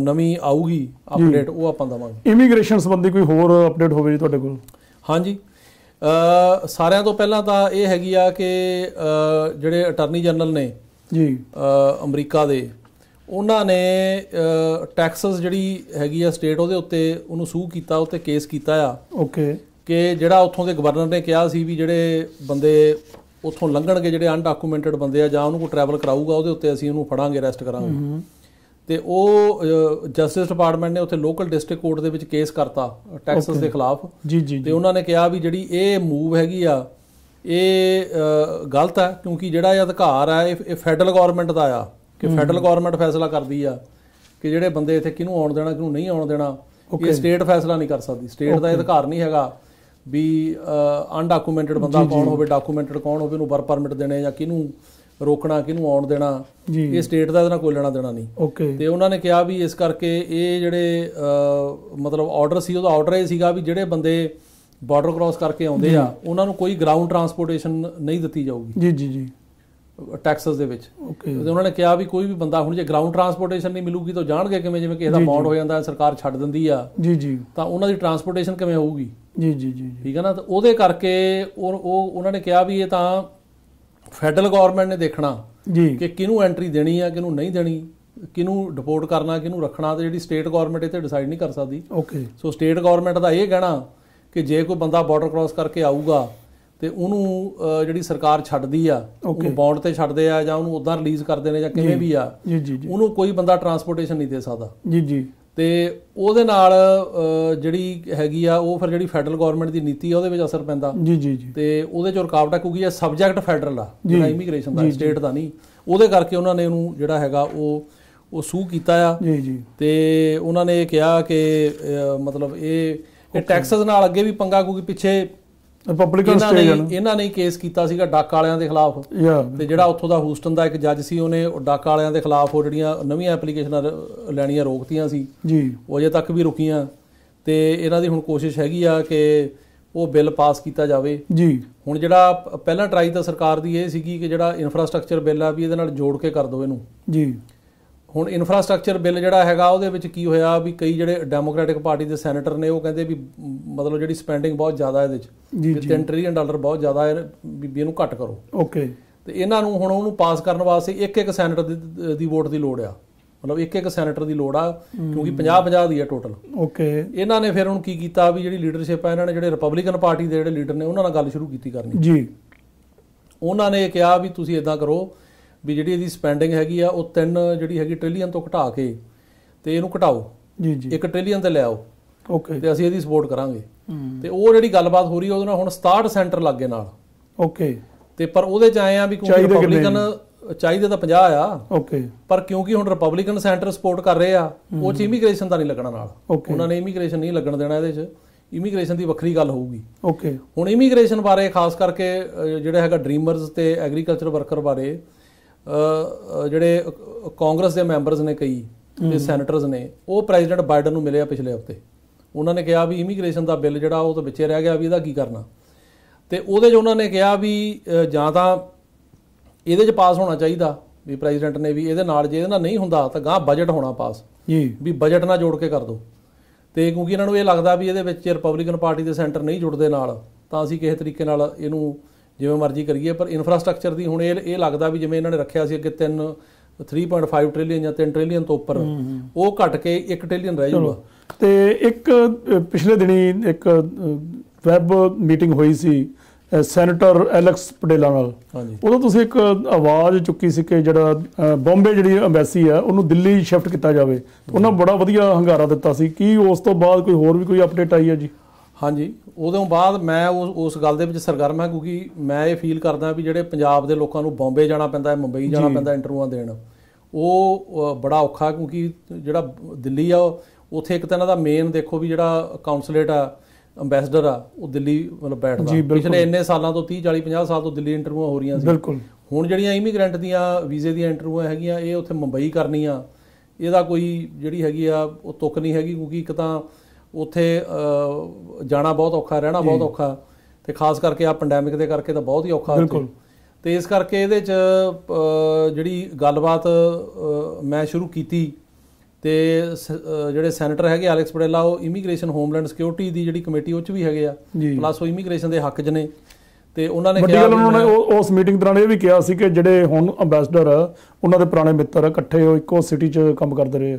ਨਵੀਂ ਆਊਗੀ ਅਪਡੇਟ ਉਹ ਆਪਾਂ ਦਵਾਂਗੇ ਇਮੀਗ੍ਰੇਸ਼ਨ ਸੰਬੰਧੀ ਕੋਈ ਹੋਰ ਅਪਡੇਟ ਹੋਵੇ ਜੀ ਤੁਹਾਡੇ ਕੋਲ ਹਾਂਜੀ ਸਾਰਿਆਂ ਤੋਂ ਪਹਿਲਾਂ ਤਾਂ ਇਹ ਹੈਗੀ ਆ ਕਿ ਜਿਹੜੇ ਅਟਾਰਨੀ ਜਨਰਲ ਨੇ ਜੀ ਅਮਰੀਕਾ ਦੇ ਉਹਨਾਂ ਨੇ ਟੈਕਸਸ ਜਿਹੜੀ ਹੈਗੀ ਆ ਸਟੇਟ ਉਹਦੇ ਉੱਤੇ ਉਹਨੂੰ ਸੂ ਕੀਤਾ ਉੱਤੇ ਕੇਸ ਕੀਤਾ ਆ ਓਕੇ ਕਿ ਜਿਹੜਾ ਉੱਥੋਂ ਦੇ ਗਵਰਨਰ ਨੇ ਕਿਹਾ ਸੀ ਵੀ ਜਿਹੜੇ ਬੰਦੇ ਉੱਥੋਂ ਲੰਘਣਗੇ ਜਿਹੜੇ ਅਨਡਾਕੂਮੈਂਟਡ ਬੰਦੇ ਆ ਜਾਂ ਉਹਨੂੰ ਕੋ ਟਰੈਵਲ ਕਰਾਊਗਾ ਉਹਦੇ ਉੱਤੇ ਅਸੀਂ ਉਹਨੂੰ ਫੜਾਂਗੇ ਅਰੈਸਟ ਕਰਾਂਗੇ ਤੇ ਉਹ ਜਸਟਿਸ ਡਿਪਾਰਟਮੈਂਟ ਨੇ ਉੱਥੇ ਲੋਕਲ ਡਿਸਟ੍ਰਿਕਟ ਕੋਰਟ ਦੇ ਵਿੱਚ ਕੇਸ ਕਰਤਾ ਟੈਕਸਸ ਦੇ ਖਿਲਾਫ ਜੀ ਜੀ ਤੇ ਉਹਨਾਂ ਨੇ ਕਿਹਾ ਵੀ ਜਿਹੜੀ ਇਹ ਮੂਵ ਹੈਗੀ ਆ ਇਹ ਗਲਤ ਹੈ ਕਿਉਂਕਿ ਜਿਹੜਾ ਇਹ ਅਧਿਕਾਰ ਹੈ ਇਹ ਫੈਡਰਲ ਗਵਰਨਮੈਂਟ ਦਾ ਆ ਕਿ ਫੈਡਰਲ ਗਵਰਨਮੈਂਟ ਫੈਸਲਾ ਕਰਦੀ ਆ ਕਿ ਜਿਹੜੇ ਬੰਦੇ ਇੱਥੇ ਕਿਹਨੂੰ ਆਉਣ ਦੇਣਾ ਕਿਹਨੂੰ ਨਹੀਂ ਆਉਣ ਦੇਣਾ ਇਹ ਸਟੇਟ ਫੈਸਲਾ ਨਹੀਂ ਕਰ ਸਕਦੀ ਸਟੇਟ ਦਾ ਅਧਿਕਾਰ ਨਹੀਂ ਹੈਗਾ ਵੀ ਅਨਡਾਕੂਮੈਂਟਡ ਬੰਦਾ ਕੌਣ ਹੋਵੇ ਡਾਕੂਮੈਂਟਡ ਕੌਣ ਹੋਵੇ ਉਹਨੂੰ ਵਰ ਪਰਮਿਟ ਦੇਣੇ ਜਾਂ ਕਿਹਨੂੰ ਰੋਕਣਾ ਕਿਹਨੂੰ ਆਉਣ ਦੇਣਾ ਇਹ ਸਟੇਟ ਦਾ ਇਹਦੇ ਨਾਲ ਕੋਈ ਲੈਣਾ ਦੇਣਾ ਨਹੀਂ ਤੇ ਉਹਨਾਂ ਨੇ ਕਿਹਾ ਵੀ ਇਸ ਕਰਕੇ ਇਹ ਜਿਹੜੇ ਮਤਲਬ ਆਰਡਰ ਸੀ ਉਹਦਾ ਆਰਡਰ ਇਹ ਸੀਗਾ ਵੀ ਜਿਹੜੇ ਬੰਦੇ ਬਾਰਡਰ ਕ੍ਰਾਸ ਕਰਕੇ ਆਉਂਦੇ ਆ ਉਹਨਾਂ ਨੂੰ ਕੋਈ ਗਰਾਊਂਡ ਟਰਾਂਸਪੋਰਟੇਸ਼ਨ ਨਹੀਂ ਦਿੱਤੀ ਜਾਊਗੀ ਜੀ ਜੀ ਜੀ ਟੈਕਸਸ ਦੇ ਵਿੱਚ ਓਕੇ ਉਹਨਾਂ ਨੇ ਕਿਹਾ ਵੀ ਕੋਈ ਵੀ ਬੰਦਾ ਹੁਣ ਜੇ ਗਰਾਊਂਡ ਟਰਾਂਸਪੋਰਟੇਸ਼ਨ ਨਹੀਂ ਮਿਲੂਗੀ ਤਾਂ ਜਾਣਗੇ ਕਿਵੇਂ ਜਿਵੇਂ ਕਿਸੇ ਦਾ ਬੌਂਡ ਹੋ ਜਾਂਦਾ ਸਰਕਾਰ ਛੱਡ ਦਿੰਦੀ ਆ ਜੀ ਜੀ ਤਾਂ ਉਹਨਾਂ ਦੀ ਟਰਾਂਸਪੋਰਟੇਸ਼ਨ ਕਿਵੇਂ ਹੋਊਗੀ ਜੀ ਜੀ ਜੀ ਠੀਕ ਹੈ ਨਾ ਤਾਂ ਉਹਦੇ ਕਰਕੇ ਉਹ ਉਹ ਉਹਨਾਂ ਨੇ ਕਿਹਾ ਵੀ ਇਹ ਤਾਂ ਫੈਡਰਲ ਗਵਰਨਮੈਂਟ ਨੇ ਦੇਖਣਾ ਜੀ ਕਿ ਕਿਹਨੂੰ ਐਂਟਰੀ ਦੇਣੀ ਆ ਕਿਹਨੂੰ ਨਹੀਂ ਦੇਣੀ ਕਿਹਨੂੰ ਡਿਪੋਰਟ ਕਰਨਾ ਕਿਹਨੂੰ ਰੱਖਣਾ ਤੇ ਜਿਹੜੀ ਸਟੇਟ ਗਵਰਨਮੈਂਟ ਇਹ ਤੇ ਡਿਸਾਈਡ ਨਹੀਂ ਕਰ ਸਕਦੀ ਓਕੇ ਸੋ ਸਟੇਟ ਗਵਰਨਮੈਂਟ ਦਾ ਇਹ ਕਹਿਣਾ ਕਿ ਜੇ ਕੋਈ ਬੰਦਾ ਬਾਰਡਰ ਕ੍ਰਾਸ ਕਰਕੇ ਆਊਗਾ ਤੇ ਉਹਨੂੰ ਜਿਹੜੀ ਸਰਕਾਰ ਛੱਡਦੀ ਆ ਉਹਨੂੰ ਬੌਂਡ ਤੇ ਛੱਡਦੇ ਆ ਜਾਂ ਉਹਨੂੰ ਉਦਾਂ ਰਿਲੀਜ਼ ਕਰਦੇ ਨੇ ਜਾਂ ਕਿਵੇਂ ਵੀ ਆ ਉਹਨੂੰ ਕੋਈ ਬੰਦਾ ਟਰਾਂਸਪੋਰਟੇਸ਼ਨ ਨਹੀਂ ਦੇ ਸਕਦਾ ਜੀ ਜੀ ਤੇ ਉਹਦੇ ਨਾਲ ਜਿਹੜੀ ਹੈਗੀ ਆ ਉਹ ਫਿਰ ਜਿਹੜੀ ਫੈਡਰਲ ਗਵਰਨਮੈਂਟ ਦੀ ਨੀਤੀ ਆ ਉਹਦੇ ਵਿੱਚ ਅਸਰ ਪੈਂਦਾ ਜੀ ਜੀ ਜੀ ਤੇ ਉਹਦੇ ਚ ਰੁਕਾਵਟ ਆ ਕਿਉਂਕਿ ਇਹ ਸਬਜੈਕਟ ਫੈਡਰਲ ਆ ਜਿਹੜਾ ਇਮੀਗ੍ਰੇਸ਼ਨ ਦਾ ਸਟੇਟ ਦਾ ਨਹੀਂ ਉਹਦੇ ਕਰਕੇ ਉਹਨਾਂ ਨੇ ਉਹਨੂੰ ਜਿਹੜਾ ਹੈਗਾ ਉਹ ਉਹ ਸੂ ਕੀਤਾ ਆ ਜੀ ਜੀ ਤੇ ਉਹਨਾਂ ਨੇ ਇਹ ਕਿਹਾ ਕਿ ਮਤਲਬ ਇਹ ਇਹ ਟੈਕਸਸ ਨਾਲ ਅੱਗੇ ਵੀ ਪੰਗਾ ਕਿਉਂਕਿ ਪਿੱਛੇ ਰਿਪਬਲਿਕਨ ਸਟੇਟ ਇਹਨਾਂ ਨੇ ਕੇਸ ਕੀਤਾ ਸੀਗਾ ਡਾਕਾ ਵਾਲਿਆਂ ਦੇ ਖਿਲਾਫ ਤੇ ਜਿਹੜਾ ਉੱਥੋਂ ਦਾ ਹੂਸਟਨ ਦਾ ਇੱਕ ਜੱਜ ਸੀ ਉਹਨੇ ਉਹ ਡਾਕਾ ਵਾਲਿਆਂ ਦੇ ਖਿਲਾਫ ਉਹ ਜਿਹੜੀਆਂ ਨਵੀਆਂ ਐਪਲੀਕੇਸ਼ਨਾਂ ਲੈਣੀਆਂ ਰੋਕਤੀਆਂ ਸੀ ਜੀ ਉਹ ਅਜੇ ਤੱਕ ਵੀ ਰੁਕੀਆਂ ਤੇ ਇਹਨਾਂ ਦੀ ਹੁਣ ਕੋਸ਼ਿਸ਼ ਹੈਗੀ ਆ ਕਿ ਉਹ ਬਿੱਲ ਪਾਸ ਕੀਤਾ ਜਾਵੇ ਜੀ ਹੁਣ ਜਿਹੜਾ ਪਹਿਲਾਂ ਟਰਾਈ ਤਾਂ ਸਰਕਾਰ ਦੀ ਇਹ ਸੀਗੀ ਕਿ ਜਿਹੜਾ ਇਨਫਰਾਸਟ੍ਰਕਚਰ ਬਿੱਲ ਆ ਵੀ ਇਹਦੇ ਨਾਲ ਜੋੜ ਕੇ ਕਰ ਦੋ ਇਹਨੂੰ ਜੀ ਹੁਣ ਇਨਫਰਾਸਟ੍ਰਕਚਰ ਬਿੱਲ ਜਿਹੜਾ ਹੈਗਾ ਉਹਦੇ ਵਿੱਚ ਕੀ ਹੋਇਆ ਵੀ ਕਈ ਜਿਹੜੇ ਡੈਮੋਕ੍ਰੈਟਿਕ ਪਾਰਟੀ ਦੇ ਸੈਨੇਟਰ ਨੇ ਉਹ ਕਹਿੰਦੇ ਵੀ ਮਤਲਬ ਜਿਹੜੀ ਸਪੈਂਡਿੰਗ ਬਹੁਤ ਜ਼ਿਆਦਾ ਇਹਦੇ ਵਿੱਚ ਵੀ 3 ਟ੍ਰਿਲੀਅਨ ਡਾਲਰ ਬਹੁਤ ਜ਼ਿਆਦਾ ਹੈ ਵੀ ਇਹਨੂੰ ਘੱਟ ਕਰੋ ਓਕੇ ਤੇ ਇਹਨਾਂ ਨੂੰ ਹੁਣ ਉਹਨੂੰ ਪਾਸ ਕਰਨ ਵਾਸਤੇ ਇੱਕ ਇੱਕ ਸੈਨੇਟਰ ਦੀ ਵੋਟ ਦੀ ਲੋੜ ਆ ਮਤਲਬ ਇੱਕ ਇੱਕ ਸੈਨੇਟਰ ਦੀ ਲੋੜ ਆ ਕਿਉਂਕਿ 50 50 ਦੀ ਹੈ ਟੋਟਲ ਓਕੇ ਇਹਨਾਂ ਨੇ ਫਿਰ ਹੁਣ ਕੀ ਕੀਤਾ ਵੀ ਜਿਹੜੀ ਲੀਡਰਸ਼ਿਪ ਆ ਇਹਨਾਂ ਨੇ ਜਿਹੜੇ ਰਿਪਬਲਿਕਨ ਪਾਰਟੀ ਦੇ ਜਿਹੜੇ ਲੀਡਰ ਨੇ ਉਹਨਾਂ ਨਾਲ ਗੱਲ ਸ਼ੁਰੂ ਕੀਤੀ ਕਰਨੀ ਜੀ ਉਹਨਾਂ ਨੇ ਕਿਹਾ ਵੀ ਤੁਸੀਂ ਇਦਾਂ ਕਰੋ ਵੀ ਜਿਹੜੀ ਇਹਦੀ ਸਪੈਂਡਿੰਗ ਹੈਗੀ ਆ ਉਹ 3 ਜਿਹੜੀ ਹੈਗੀ ਟ੍ਰਿਲੀਅਨ ਤੋਂ ਘਟਾ ਕੇ ਤੇ ਇਹਨੂੰ ਘਟਾਓ ਜੀ ਜੀ 1 ਟ੍ਰਿਲੀਅਨ ਤੇ ਲੈ ਆਓ ਓਕੇ ਤੇ ਅਸੀਂ ਇਹਦੀ ਸਪੋਰਟ ਕਰਾਂਗੇ ਤੇ ਉਹ ਜਿਹੜੀ ਗੱਲਬਾਤ ਹੋ ਰਹੀ ਉਹਦੇ ਨਾਲ ਹੁਣ 67 ਸੈਂਟਰ ਲੱਗੇ ਨਾਲ ਓਕੇ ਤੇ ਪਰ ਉਹਦੇ ਚ ਆਏ ਆ ਵੀ ਕਿਉਂਕਿ ਰਿਪਬਲਿਕਨ ਚਾਹੀਦੇ ਤਾਂ 50 ਆ ਓਕੇ ਪਰ ਕਿਉਂਕਿ ਹੁਣ ਰਿਪਬਲਿਕਨ ਸੈਂਟਰ ਸਪੋਰਟ ਕਰ ਰਹੇ ਆ ਉਹ ਚ ਇਮੀਗ੍ਰੇਸ਼ਨ ਦਾ ਨਹੀਂ ਲੱਗਣਾ ਨਾਲ ਉਹਨਾਂ ਨੇ ਇਮੀਗ੍ਰੇਸ਼ਨ ਨਹੀਂ ਲੱਗਣ ਦੇਣਾ ਇਹਦੇ ਚ ਇਮੀਗ੍ਰੇਸ਼ਨ ਦੀ ਵੱਖਰੀ ਗੱਲ ਹੋਊਗੀ ਓਕੇ ਹੁਣ ਇਮੀਗ੍ਰੇਸ਼ਨ ਬਾਰੇ ਖਾਸ ਕਰਕੇ ਜਿਹੜਾ ਹੈਗਾ ਡ੍ਰੀਮਰਸ ਤੇ ਐਗਰੀਕਲਚਰ ਵਰਕਰ ਬਾਰੇ ਜਿਹੜੇ ਕਾਂਗਰਸ ਦੇ ਮੈਂਬਰਸ ਨੇ ਕਈ ਤੇ ਸੈਨੇਟਰਸ ਨੇ ਉਹ ਪ੍ਰੈਜ਼ੀਡੈਂਟ ਬਾਈਡਨ ਨੂੰ ਮਿਲੇ ਆ ਪਿਛਲੇ ਹਫਤੇ ਉਹਨਾਂ ਨੇ ਕਿਹਾ ਵੀ ਇਮੀਗ੍ਰੇਸ਼ਨ ਦਾ ਬਿੱਲ ਜਿਹੜਾ ਉਹ ਤਾਂ ਵਿੱਚੇ ਰਹਿ ਗਿਆ ਵੀ ਇਹਦਾ ਕੀ ਕਰਨਾ ਤੇ ਉਹਦੇ 'ਚ ਉਹਨਾਂ ਨੇ ਕਿਹਾ ਵੀ ਜਾਂ ਤਾਂ ਇਹਦੇ 'ਚ ਪਾਸ ਹੋਣਾ ਚਾਹੀਦਾ ਵੀ ਪ੍ਰੈਜ਼ੀਡੈਂਟ ਨੇ ਵੀ ਇਹਦੇ ਨਾਲ ਜੇ ਇਹਦੇ ਨਾਲ ਨਹੀਂ ਹੁੰਦਾ ਤਾਂ ਗਾਂ ਬਜਟ ਹੋਣਾ ਪਾਸ ਜੀ ਵੀ ਬਜਟ ਨਾਲ ਜੋੜ ਕੇ ਕਰ ਦੋ ਤੇ ਕਿਉਂਕਿ ਇਹਨਾਂ ਨੂੰ ਇਹ ਲੱਗਦਾ ਵੀ ਇਹਦੇ ਵਿੱਚ ਰਿਪਬਲਿਕਨ ਪਾਰਟੀ ਦੇ ਸੈਂਟਰ ਨਹੀਂ ਜੁੜਦੇ ਨਾਲ ਤਾਂ ਅਸੀਂ ਕਿਸੇ ਤਰੀਕੇ ਨਾਲ ਇਹਨੂੰ ਜਿਵੇਂ ਮਰਜ਼ੀ ਕਰੀਏ ਪਰ ਇਨਫਰਾਸਟ੍ਰਕਚਰ ਦੀ ਹੁਣ ਇਹ ਇਹ ਲੱਗਦਾ ਵੀ ਜਿਵੇਂ ਇਹਨਾਂ ਨੇ ਰੱਖਿਆ ਸੀ ਅੱਗੇ ਤਿੰਨ 3.5 ਟ੍ਰਿਲੀਅਨ ਜਾਂ 3 ਟ੍ਰਿਲੀਅਨ ਤੋਂ ਉੱਪਰ ਉਹ ਘਟ ਕੇ 1 ਟ੍ਰਿਲੀਅਨ ਰਹਿ ਜਾਊਗਾ ਤੇ ਇੱਕ ਪਿਛਲੇ ਦਿਨੀ ਇੱਕ ਵੈਬ ਮੀਟਿੰਗ ਹੋਈ ਸੀ ਸੈਨੇਟਰ ਐਲੈਕਸ ਪਡੇਲਾ ਨਾਲ ਉਦੋਂ ਤੁਸੀਂ ਇੱਕ ਆਵਾਜ਼ ਚੁੱਕੀ ਸੀ ਕਿ ਜਿਹੜਾ ਬੰਬੇ ਜਿਹੜੀ ਐਮਬੈਸੀ ਆ ਉਹਨੂੰ ਦਿੱਲੀ ਸ਼ਿਫਟ ਕੀਤਾ ਜਾਵੇ ਉਹਨਾਂ ਬੜਾ ਵਧੀਆ ਹੰਗਾਰਾ ਦਿੱਤਾ ਸੀ ਕੀ ਉਸ ਤੋਂ ਬਾਅਦ ਕੋਈ ਹੋਰ ਵੀ ਕੋਈ ਅਪਡੇਟ ਆਈ ਹੈ ਜੀ ਹਾਂਜੀ ਉਦੋਂ ਬਾਅਦ ਮੈਂ ਉਸ ਉਸ ਗੱਲ ਦੇ ਵਿੱਚ ਸਰਗਰਮ ਹਾਂ ਕਿਉਂਕਿ ਮੈਂ ਇਹ ਫੀਲ ਕਰਦਾ ਵੀ ਜਿਹੜੇ ਪੰਜਾਬ ਦੇ ਲੋਕਾਂ ਨੂੰ ਬੰਬੇ ਜਾਣਾ ਪੈਂਦਾ ਹੈ ਮੁੰਬਈ ਜਾਣਾ ਪੈਂਦਾ ਇੰਟਰਵਿਊਆਂ ਦੇਣ ਉਹ ਬੜਾ ਔਖਾ ਕਿਉਂਕਿ ਜਿਹੜਾ ਦਿੱਲੀ ਆ ਉੱਥੇ ਇੱਕ ਤਾਂ ਇਹਨਾਂ ਦਾ ਮੇਨ ਦੇਖੋ ਵੀ ਜਿਹੜਾ ਕਾਉਂਸਲੇਟ ਆ ਐਮਬੈਸਡਰ ਆ ਉਹ ਦਿੱਲੀ ਮਤਲਬ ਬੈਠਦਾ ਪਿਛਲੇ ਇੰਨੇ ਸਾਲਾਂ ਤੋਂ 30 40 50 ਸਾਲ ਤੋਂ ਦਿੱਲੀ ਇੰਟਰਵਿਊਆਂ ਹੋ ਰਹੀਆਂ ਸੀ ਬਿਲਕੁਲ ਹੁਣ ਜਿਹੜੀਆਂ ਇਮੀਗ੍ਰੈਂਟ ਦੀਆਂ ਵੀਜ਼ੇ ਦੀਆਂ ਇੰਟਰਵਿਊਆਂ ਹੈਗੀਆਂ ਇਹ ਉੱਥੇ ਮੁੰਬਈ ਕਰਨੀਆਂ ਇਹਦਾ ਕੋਈ ਜਿਹੜੀ ਹੈਗੀ ਆ ਉਹ ਤੁਕ ਨਹੀਂ ਹੈਗੀ ਕਿਉਂਕਿ ਇੱਕ ਤਾਂ ਉੱਥੇ ਜਾਣਾ ਬਹੁਤ ਔਖਾ ਰਹਿਣਾ ਬਹੁਤ ਔਖਾ ਤੇ ਖਾਸ ਕਰਕੇ ਆ ਪੈਂਡੈਮਿਕ ਦੇ ਕਰਕੇ ਤਾਂ ਬਹੁਤ ਹੀ ਔਖਾ ਗਿਆ ਤੇ ਇਸ ਕਰਕੇ ਇਹਦੇ ਚ ਜਿਹੜੀ ਗੱਲਬਾਤ ਮੈਂ ਸ਼ੁਰੂ ਕੀਤੀ ਤੇ ਜਿਹੜੇ ਸੈਨੇਟਰ ਹੈਗੇ ਐਲੈਕਸ ਪੜੇਲਾ ਉਹ ਇਮੀਗ੍ਰੇਸ਼ਨ ਹੋਮਲੈਂਡ ਸਿਕਿਉਰਿਟੀ ਦੀ ਜਿਹੜੀ ਕਮੇਟੀ ਉਹ ਚ ਵੀ ਹੈਗੇ ਆ ਪਲੱਸ ਉਹ ਇਮੀਗ੍ਰੇਸ਼ਨ ਦੇ ਹੱਕ ਜਨੇ ਤੇ ਉਹਨਾਂ ਨੇ ਕਿਹਾ ਉਹਨਾਂ ਨੇ ਉਸ ਮੀਟਿੰਗ ਦੌਰਾਨ ਇਹ ਵੀ ਕਿਹਾ ਸੀ ਕਿ ਜਿਹੜੇ ਹੁਣ ਐਮਬੈਸਡਰ ਉਹਨਾਂ ਦੇ ਪੁਰਾਣੇ ਮਿੱਤਰ ਇਕੱਠੇ ਹੋ ਇੱਕੋ ਸਿਟੀ 'ਚ ਕੰਮ ਕਰਦੇ ਰਹੇ ਆ